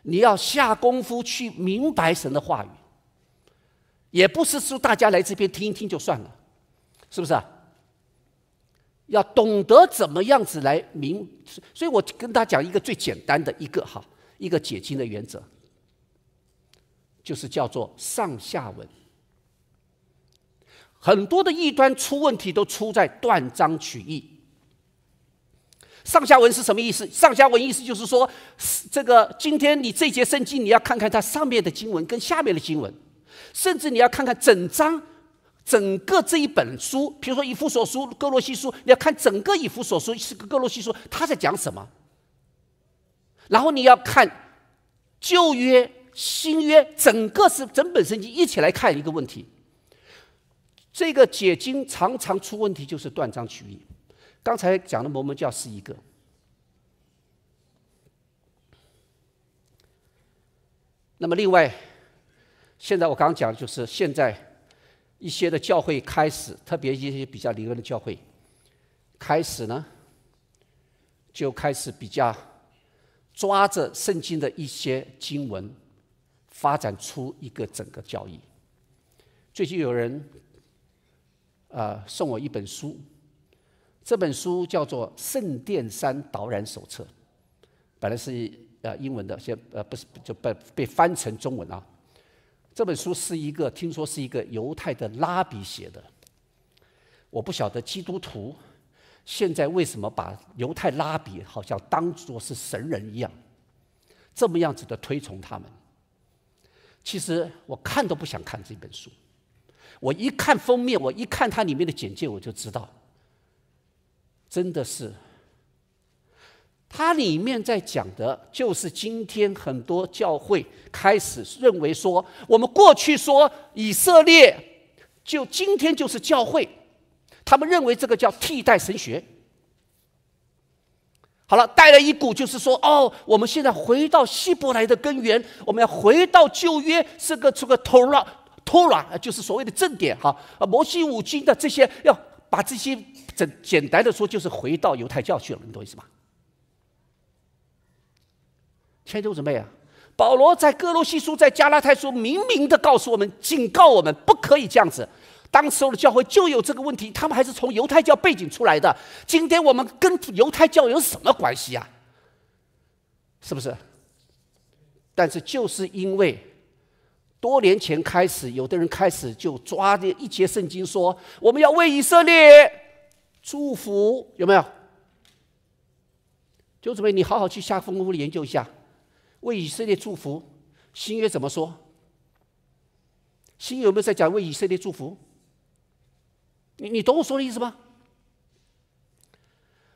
你要下功夫去明白神的话语，也不是说大家来这边听一听就算了，是不是？要懂得怎么样子来明，所以，我跟他讲一个最简单的一个哈，一个解经的原则，就是叫做上下文。很多的异端出问题都出在断章取义。上下文是什么意思？上下文意思就是说，这个今天你这节圣经，你要看看它上面的经文跟下面的经文，甚至你要看看整章。整个这一本书，比如说《以弗所书》《哥罗西书》，你要看整个《以弗所书》是《哥罗西书》，他在讲什么？然后你要看旧约、新约，整个是整本圣经一起来看一个问题。这个解经常常出问题，就是断章取义。刚才讲的摩门教是一个。那么另外，现在我刚讲的就是现在。一些的教会开始，特别一些比较理论的教会，开始呢，就开始比较抓着圣经的一些经文，发展出一个整个教义。最近有人啊送我一本书，这本书叫做《圣殿山导览手册》，本来是呃英文的，先呃不是就被被翻成中文啊。这本书是一个，听说是一个犹太的拉比写的。我不晓得基督徒现在为什么把犹太拉比好像当作是神人一样，这么样子的推崇他们。其实我看都不想看这本书，我一看封面，我一看它里面的简介，我就知道，真的是。它里面在讲的就是今天很多教会开始认为说，我们过去说以色列，就今天就是教会，他们认为这个叫替代神学。好了，带来一股就是说，哦，我们现在回到希伯来的根源，我们要回到旧约这个这个头了，头了，就是所谓的正点哈摩西五经的这些，要把这些简简单的说，就是回到犹太教去了，你懂我意思吗？现在准备啊，保罗在哥罗西书、在加拉太书，明明的告诉我们，警告我们，不可以这样子。当时候的教会就有这个问题，他们还是从犹太教背景出来的。今天我们跟犹太教有什么关系呀？是不是？但是就是因为多年前开始，有的人开始就抓的一节圣经，说我们要为以色列祝福，有没有？就准备你好好去下功夫研究一下。为以色列祝福，新约怎么说？新约有没有在讲为以色列祝福？你你懂我说的意思吗？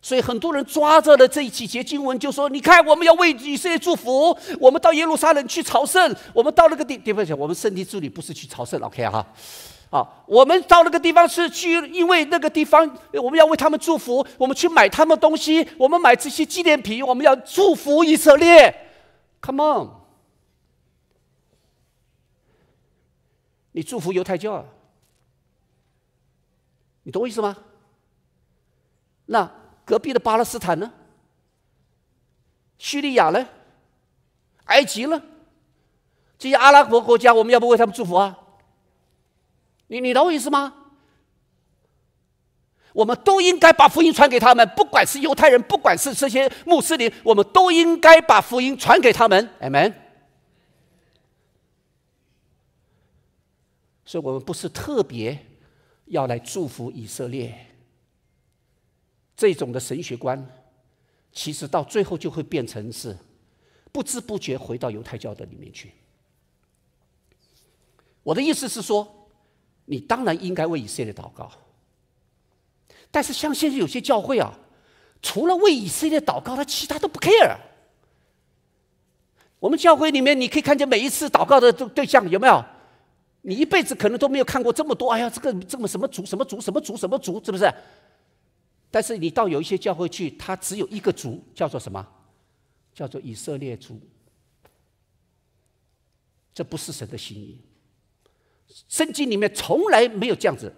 所以很多人抓着了这几节经文，就说：“你看，我们要为以色列祝福，我们到耶路撒冷去朝圣，我们到那个地地方去。我们圣地之旅不是去朝圣，OK 哈。啊，我们到那个地方是去，因为那个地方我们要为他们祝福，我们去买他们东西，我们买这些纪念品，我们要祝福以色列。” Come on，你祝福犹太教，啊？你懂我意思吗？那隔壁的巴勒斯坦呢？叙利亚呢？埃及呢？这些阿拉伯国家，我们要不为他们祝福啊？你你懂我意思吗？我们都应该把福音传给他们，不管是犹太人，不管是这些穆斯林，我们都应该把福音传给他们。Amen。所以，我们不是特别要来祝福以色列。这种的神学观，其实到最后就会变成是不知不觉回到犹太教的里面去。我的意思是说，你当然应该为以色列祷告。但是像现在有些教会啊，除了为以色列祷告，他其他都不 care。我们教会里面，你可以看见每一次祷告的对象有没有？你一辈子可能都没有看过这么多。哎呀，这个这么什么族、什么族、什么族、什么族，是不是？但是你到有一些教会去，他只有一个族，叫做什么？叫做以色列族。这不是神的心意。圣经里面从来没有这样子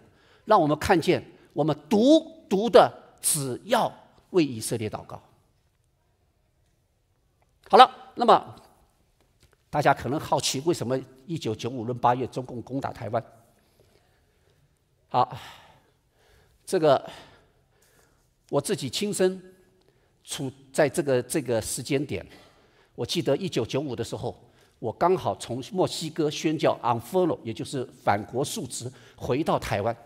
让我们看见。我们独独的只要为以色列祷告。好了，那么大家可能好奇，为什么一九九五年八月中共攻打台湾？好，这个我自己亲身处在这个这个时间点，我记得一九九五的时候，我刚好从墨西哥宣教 o n f l l o w 也就是反国述职，回到台湾。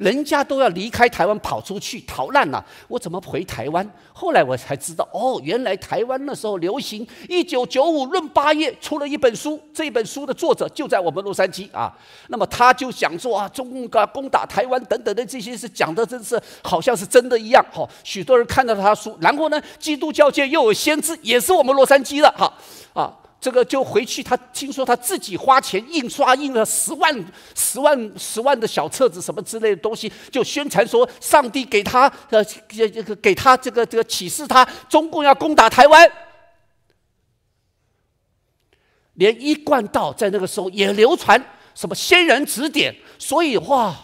人家都要离开台湾跑出去逃难了，我怎么回台湾？后来我才知道，哦，原来台湾那时候流行一九九五闰八月出了一本书，这本书的作者就在我们洛杉矶啊。那么他就想说啊，中共啊攻打台湾等等的这些是讲的，真是好像是真的一样。好，许多人看到他书，然后呢，基督教界又有先知，也是我们洛杉矶的哈啊。这个就回去，他听说他自己花钱印刷印了十万、十万、十万的小册子，什么之类的东西，就宣传说上帝给他呃，这个给他这个这个启示，他中共要攻打台湾。连一贯道在那个时候也流传什么仙人指点，所以哇，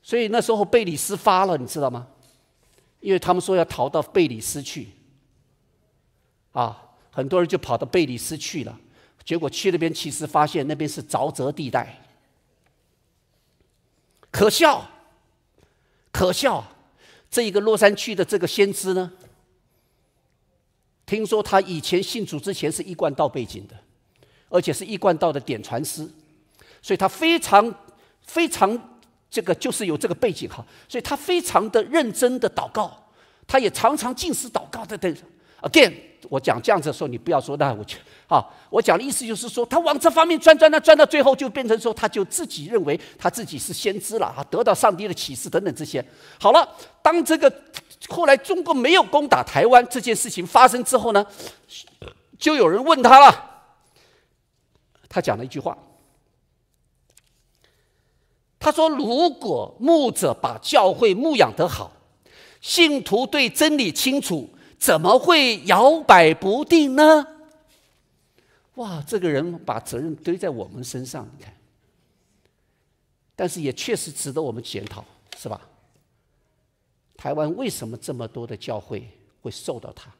所以那时候贝里斯发了，你知道吗？因为他们说要逃到贝里斯去，啊。很多人就跑到贝里斯去了，结果去那边其实发现那边是沼泽地带，可笑，可笑！这一个洛杉矶的这个先知呢，听说他以前信主之前是一贯道背景的，而且是一贯道的点传师，所以他非常非常这个就是有这个背景哈，所以他非常的认真的祷告，他也常常进食祷告的等。a g a i n 我讲这样子的时候，你不要说那我就啊，我讲的意思就是说，他往这方面钻钻，那钻到最后就变成说，他就自己认为他自己是先知了啊，得到上帝的启示等等这些。好了，当这个后来中国没有攻打台湾这件事情发生之后呢，就有人问他了，他讲了一句话，他说：“如果牧者把教会牧养得好，信徒对真理清楚。”怎么会摇摆不定呢？哇，这个人把责任堆在我们身上，你看。但是也确实值得我们检讨，是吧？台湾为什么这么多的教会会受到他？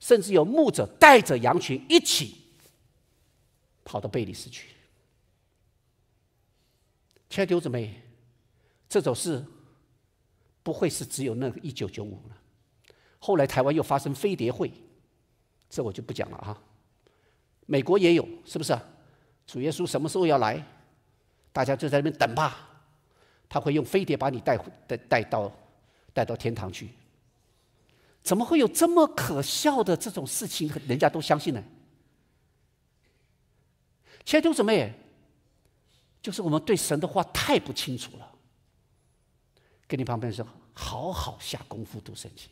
甚至有牧者带着羊群一起跑到贝里斯去。亲爱的友姊妹，这种事不会是只有那个1995了。后来台湾又发生飞碟会，这我就不讲了啊。美国也有，是不是？主耶稣什么时候要来？大家就在那边等吧，他会用飞碟把你带回带带到带到天堂去。怎么会有这么可笑的这种事情？人家都相信呢。前途什么？耶，就是我们对神的话太不清楚了。跟你旁边说，好好下功夫读圣经。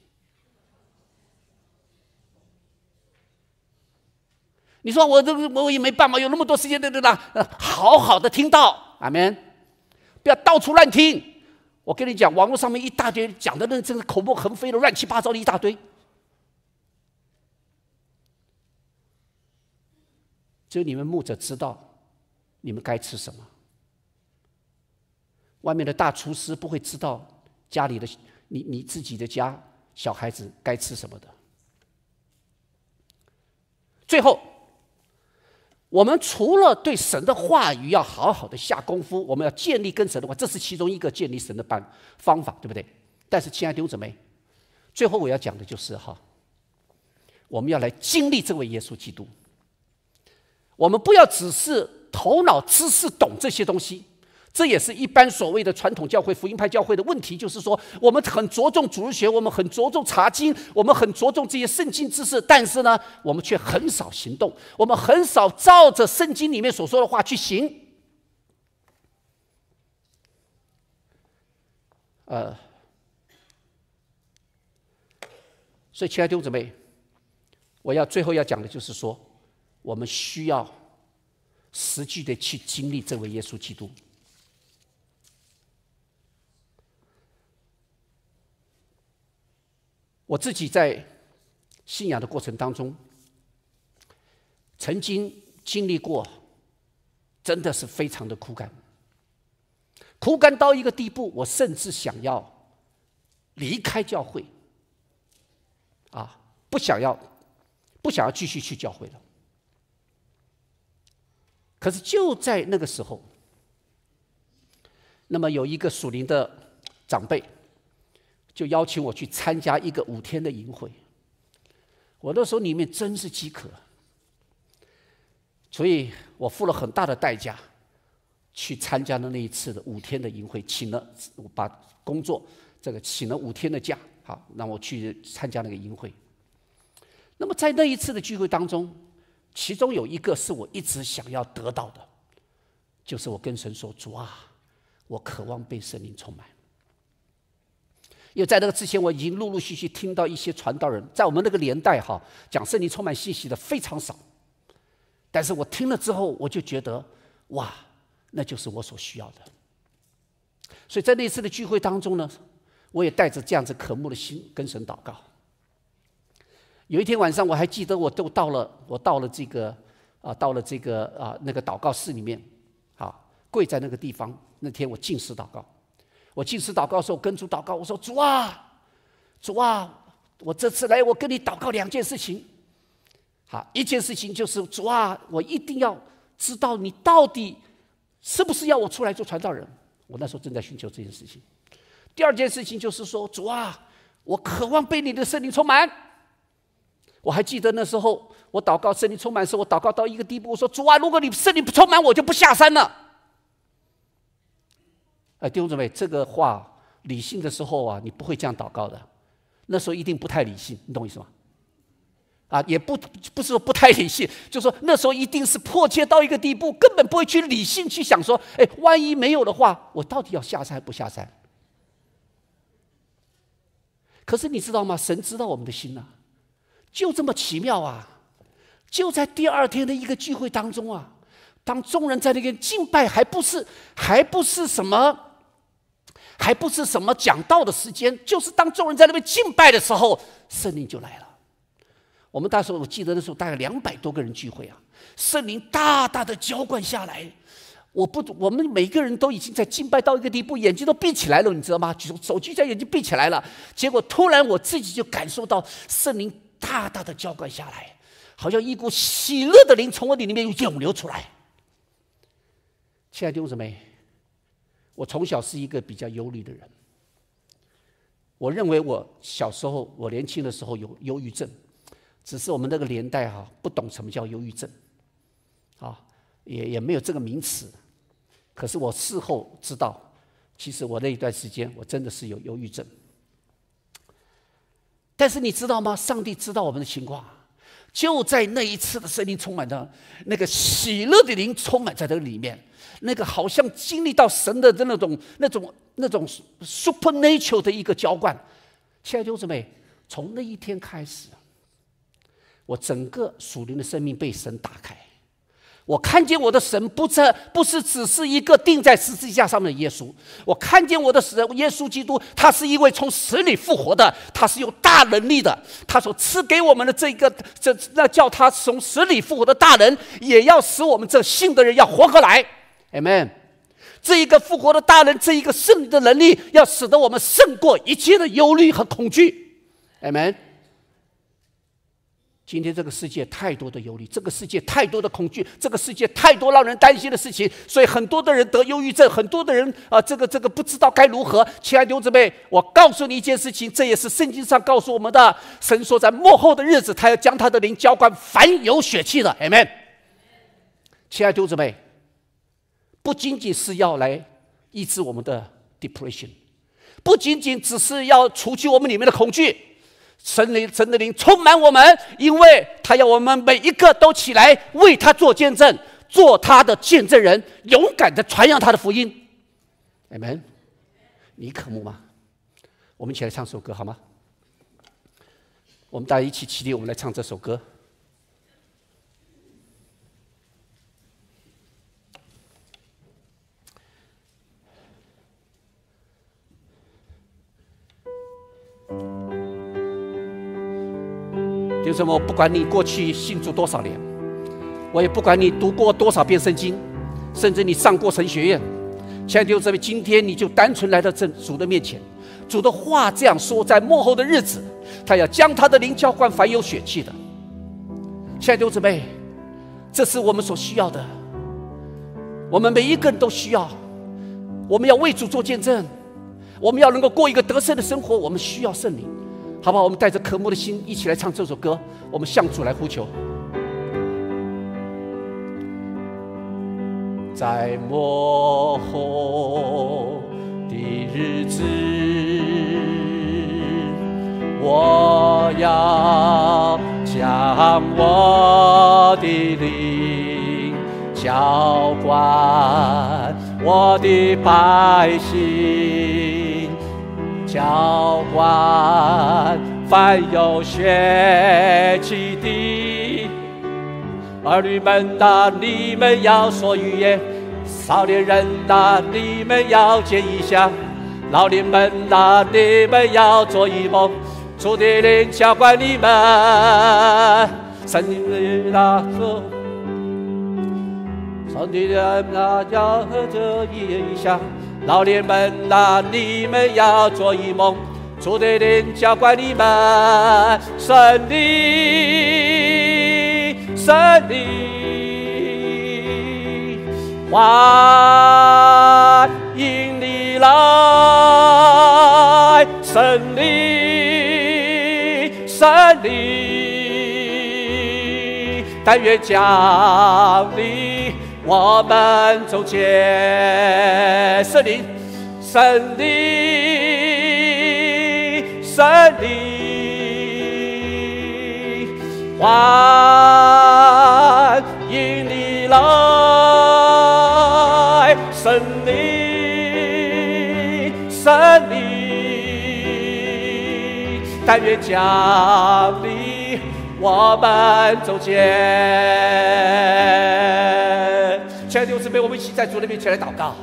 你说我这个我也没办法，有那么多时间对对对，好好的听到，阿门！不要到处乱听。我跟你讲，网络上面一大堆讲的那真是口沫横飞的，乱七八糟的一大堆。只有你们牧者知道你们该吃什么。外面的大厨师不会知道家里的你你自己的家小孩子该吃什么的。最后。我们除了对神的话语要好好的下功夫，我们要建立跟神的话，这是其中一个建立神的办方法，对不对？但是，亲爱的弟兄姊妹，最后我要讲的就是哈，我们要来经历这位耶稣基督。我们不要只是头脑知识懂这些东西。这也是一般所谓的传统教会、福音派教会的问题，就是说，我们很着重主日学，我们很着重查经，我们很着重这些圣经知识，但是呢，我们却很少行动，我们很少照着圣经里面所说的话去行。呃，所以亲爱的弟兄姊妹，我要最后要讲的就是说，我们需要实际的去经历这位耶稣基督。我自己在信仰的过程当中，曾经经历过，真的是非常的苦干，苦干到一个地步，我甚至想要离开教会，啊，不想要，不想要继续去教会了。可是就在那个时候，那么有一个属灵的长辈。就邀请我去参加一个五天的营会，我那时候里面真是饥渴，所以我付了很大的代价去参加了那一次的五天的营会，请了把工作这个请了五天的假，好让我去参加那个营会。那么在那一次的聚会当中，其中有一个是我一直想要得到的，就是我跟神说：“主啊，我渴望被圣灵充满。”因为在那个之前，我已经陆陆续续听到一些传道人，在我们那个年代哈，讲圣经充满信息的非常少。但是我听了之后，我就觉得，哇，那就是我所需要的。所以在那次的聚会当中呢，我也带着这样子渴慕的心跟神祷告。有一天晚上，我还记得，我都到了，我到了这个啊，到了这个啊那个祷告室里面，啊，跪在那个地方。那天我进食祷告。我进祠祷告时候，跟主祷告，我说：“主啊，主啊，我这次来，我跟你祷告两件事情。好，一件事情就是主啊，我一定要知道你到底是不是要我出来做传道人。我那时候正在寻求这件事情。第二件事情就是说，主啊，我渴望被你的圣灵充满。我还记得那时候我祷告圣灵充满时候，我祷告到一个地步，我说：主啊，如果你圣灵不充满，我就不下山了。”哎，弟兄姊妹，这个话理性的时候啊，你不会这样祷告的。那时候一定不太理性，你懂我意思吗？啊，也不不是说不太理性，就说那时候一定是迫切到一个地步，根本不会去理性去想说，哎，万一没有的话，我到底要下山不下山？可是你知道吗？神知道我们的心呐，就这么奇妙啊！就在第二天的一个聚会当中啊，当众人在那边敬拜，还不是还不是什么？还不是什么讲道的时间，就是当众人在那边敬拜的时候，圣灵就来了。我们那时候我记得那时候大概两百多个人聚会啊，圣灵大大的浇灌下来。我不，我们每个人都已经在敬拜到一个地步，眼睛都闭起来了，你知道吗？举手机将眼睛闭起来了。结果突然我自己就感受到圣灵大大的浇灌下来，好像一股喜乐的灵从我底里面涌流出来。亲爱的弟兄姊妹。我从小是一个比较忧虑的人。我认为我小时候，我年轻的时候有忧郁症，只是我们那个年代哈，不懂什么叫忧郁症，啊，也也没有这个名词。可是我事后知道，其实我那一段时间，我真的是有忧郁症。但是你知道吗？上帝知道我们的情况，就在那一次的圣灵充满着那个喜乐的灵充满在这个里面。那个好像经历到神的那种、那种、那种 supernatural 的一个浇灌，亲爱的就是姊妹，从那一天开始，我整个属灵的生命被神打开。我看见我的神不在，不是只是一个钉在十字架上面的耶稣。我看见我的神，耶稣基督，他是一位从死里复活的，他是有大能力的。他所赐给我们的这个，这那叫他从死里复活的大人，也要使我们这信的人要活过来。” Amen，这一个复活的大人，这一个胜利的能力，要使得我们胜过一切的忧虑和恐惧。Amen。今天这个世界太多的忧虑，这个世界太多的恐惧，这个世界太多让人担心的事情，所以很多的人得忧郁症，很多的人啊，这个这个不知道该如何。亲爱的刘姊妹，我告诉你一件事情，这也是圣经上告诉我们的。神说在幕后的日子，他要将他的灵浇灌凡有血气的。Amen。亲爱的刘姊妹。不仅仅是要来抑制我们的 depression，不仅仅只是要除去我们里面的恐惧，神灵神的灵充满我们，因为他要我们每一个都起来为他做见证，做他的见证人，勇敢的传扬他的福音。你们，你渴慕吗？我们一起来唱首歌好吗？我们大家一起起立，我们来唱这首歌。什么？我不管你过去信主多少年，我也不管你读过多少遍圣经，甚至你上过神学院。亲爱的弟兄姊妹，今天你就单纯来到这主的面前，主的话这样说：在幕后的日子，他要将他的灵浇灌凡有血气的。亲爱的弟兄姊妹，这是我们所需要的，我们每一个人都需要。我们要为主做见证，我们要能够过一个得胜的生活。我们需要圣灵。好不好？我们带着渴慕的心一起来唱这首歌。我们向主来呼求，在末后的日子，我要将我的灵浇灌我的百姓。浇官，凡有血气的，儿女们呐，你们要说语言；少年人呐，你们要建一下，老人们呐，你们要做一梦。竹的人教官，你们生日啊！祝。少的人啊，要着一想；老人们啊，你们要做一梦。的人天下，你们胜利，胜利！欢迎你来，胜利，胜利！但愿家你。我们走进森林，森林，森林，欢迎你来，森林，森林。但愿降临，我们走进。亲爱的，我准备我们一起在主的面前来祷告。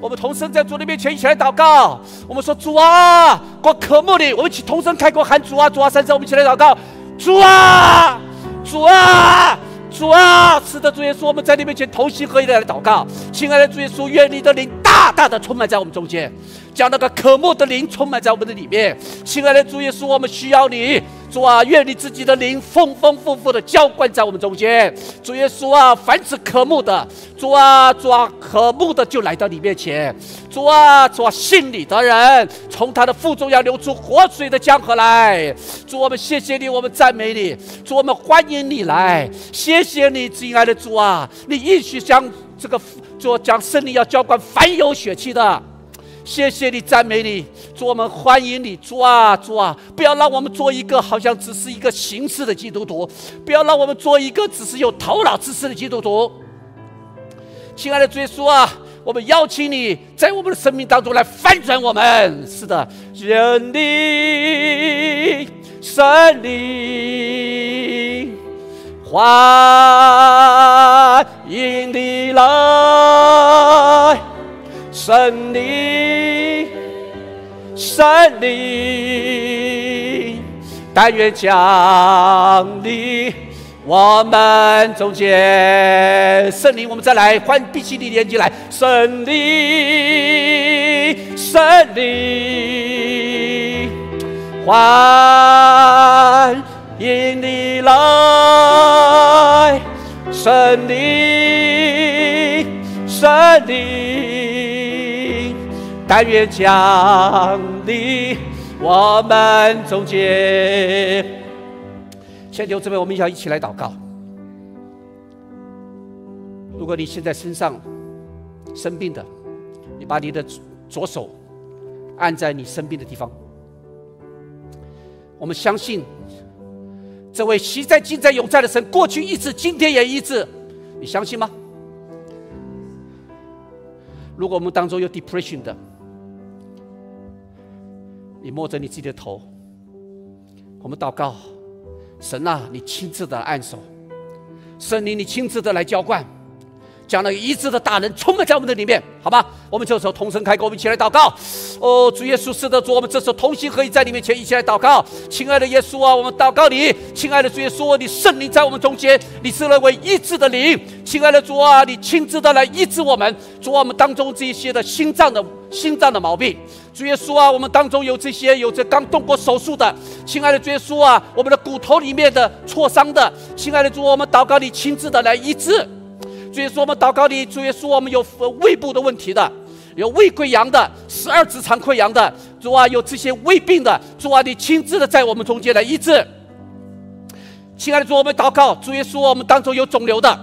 我们同声在主的面前一起来祷告。我们说：“主啊，我渴慕你。”我们一起同声开口喊：“主啊，主啊，三次。”我们一起来祷告：“主啊，主啊，主啊！”是的主耶稣，我们在你面前同心合一来祷告。亲爱的主耶稣，愿你的灵大大的充满在我们中间，将那个渴慕的灵充满在我们的里面。亲爱的主耶稣，我们需要你。主啊，愿你自己的灵丰丰富富的浇灌在我们中间。主耶稣啊，凡是渴慕的，主啊主啊渴慕的就来到你面前。主啊主啊，信你的人，从他的腹中要流出活水的江河来。主我们谢谢你，我们赞美你，主我们欢迎你来。谢谢你，亲爱的主啊，你一直将这个主将生命要浇灌凡有血气的。谢谢你，赞美你，主我们欢迎你，主啊主啊，不要让我们做一个好像只是一个形式的基督徒，不要让我们做一个只是有头脑知识的基督徒。亲爱的耶稣啊，我们邀请你在我们的生命当中来翻转我们。是的，人你、神、你欢迎你来，神、你。胜利！但愿降临，我们中间，胜利，我们再来换 B 系的连接来胜利胜利，欢迎你来胜利胜利。但愿将你我们中间。现在我这边，我们要一起来祷告。如果你现在身上生病的，你把你的左手按在你生病的地方。我们相信这位信在今在永在的神，过去医治，今天也医治，你相信吗？如果我们当中有 depression 的，你摸着你自己的头，我们祷告，神啊，你亲自的按手，圣灵，你亲自的来浇灌。将那个医治的大能充满在我们的里面，好吧？我们这时候同声开歌，我们一起来祷告。哦，主耶稣，是的主，我们这时候同心合一在你面前一起来祷告。亲爱的耶稣啊，我们祷告你。亲爱的主耶稣，你圣灵在我们中间，你是那位医治的灵。亲爱的主啊，你亲自的来医治我们。主啊，我们当中这些的心脏的心脏的毛病。主耶稣啊，我们当中有这些有着刚动过手术的。亲爱的主耶稣啊，我们的骨头里面的挫伤的。亲爱的主，我们祷告你亲自的来医治。主耶稣，我们祷告你，主耶稣，我们有胃部的问题的，有胃溃疡的，十二指肠溃疡的，主啊，有这些胃病的，主啊，你亲自的在我们中间来医治。亲爱的主，我们祷告，主耶稣，我们当中有肿瘤的，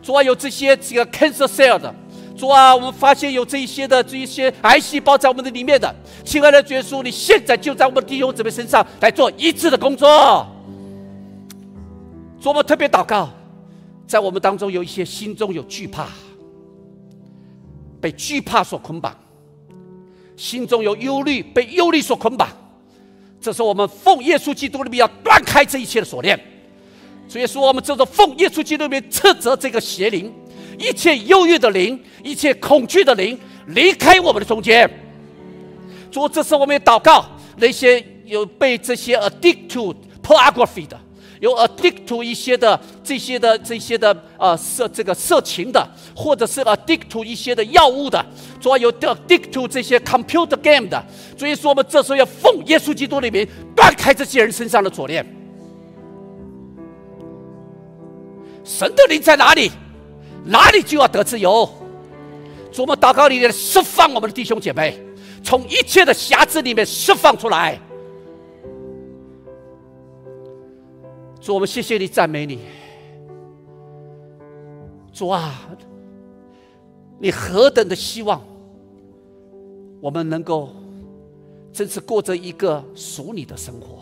主啊，有这些这个 cancer cell 的，主啊，我们发现有这一些的这一些癌细胞在我们的里面的，亲爱的主耶稣，你现在就在我们弟兄姊妹身上来做医治的工作。主我们特别祷告。在我们当中有一些心中有惧怕，被惧怕所捆绑；心中有忧虑，被忧虑所捆绑。这是我们奉耶稣基督的名要断开这一切的锁链。所以说，我们这是奉耶稣基督的名斥责这个邪灵，一切忧郁的灵，一切恐惧的灵，离开我们的中间。主，这是我们祷告那些有被这些 addict to pornography 的。有 addict to 一些的这些的这些的啊，色这个色情的，或者是 addict to 一些的药物的，主要有 addict to 这些 computer game 的。所以说，我们这时候要奉耶稣基督的名，断开这些人身上的锁链。神的灵在哪里，哪里就要得自由。主，我们祷告，里面释放我们的弟兄姐妹，从一切的瑕疵里面释放出来。主，我们谢谢你，赞美你。主啊，你何等的希望我们能够真是过着一个属你的生活。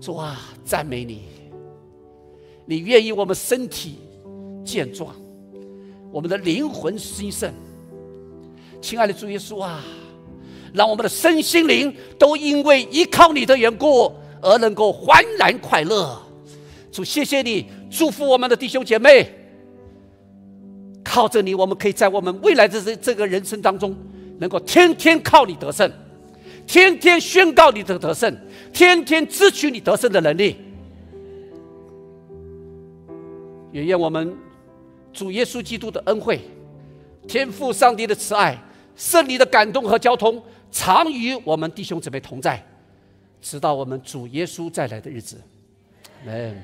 主啊，赞美你，你愿意我们身体健壮，我们的灵魂兴盛。亲爱的主耶稣啊，让我们的身心灵都因为依靠你的缘故。而能够欢然快乐，主谢谢你，祝福我们的弟兄姐妹。靠着你，我们可以在我们未来的这这个人生当中，能够天天靠你得胜，天天宣告你的得胜，天天支取你得胜的能力。也愿我们主耶稣基督的恩惠、天赋上帝的慈爱、圣灵的感动和交通，常与我们弟兄姊妹同在。直到我们主耶稣再来的日子，amen。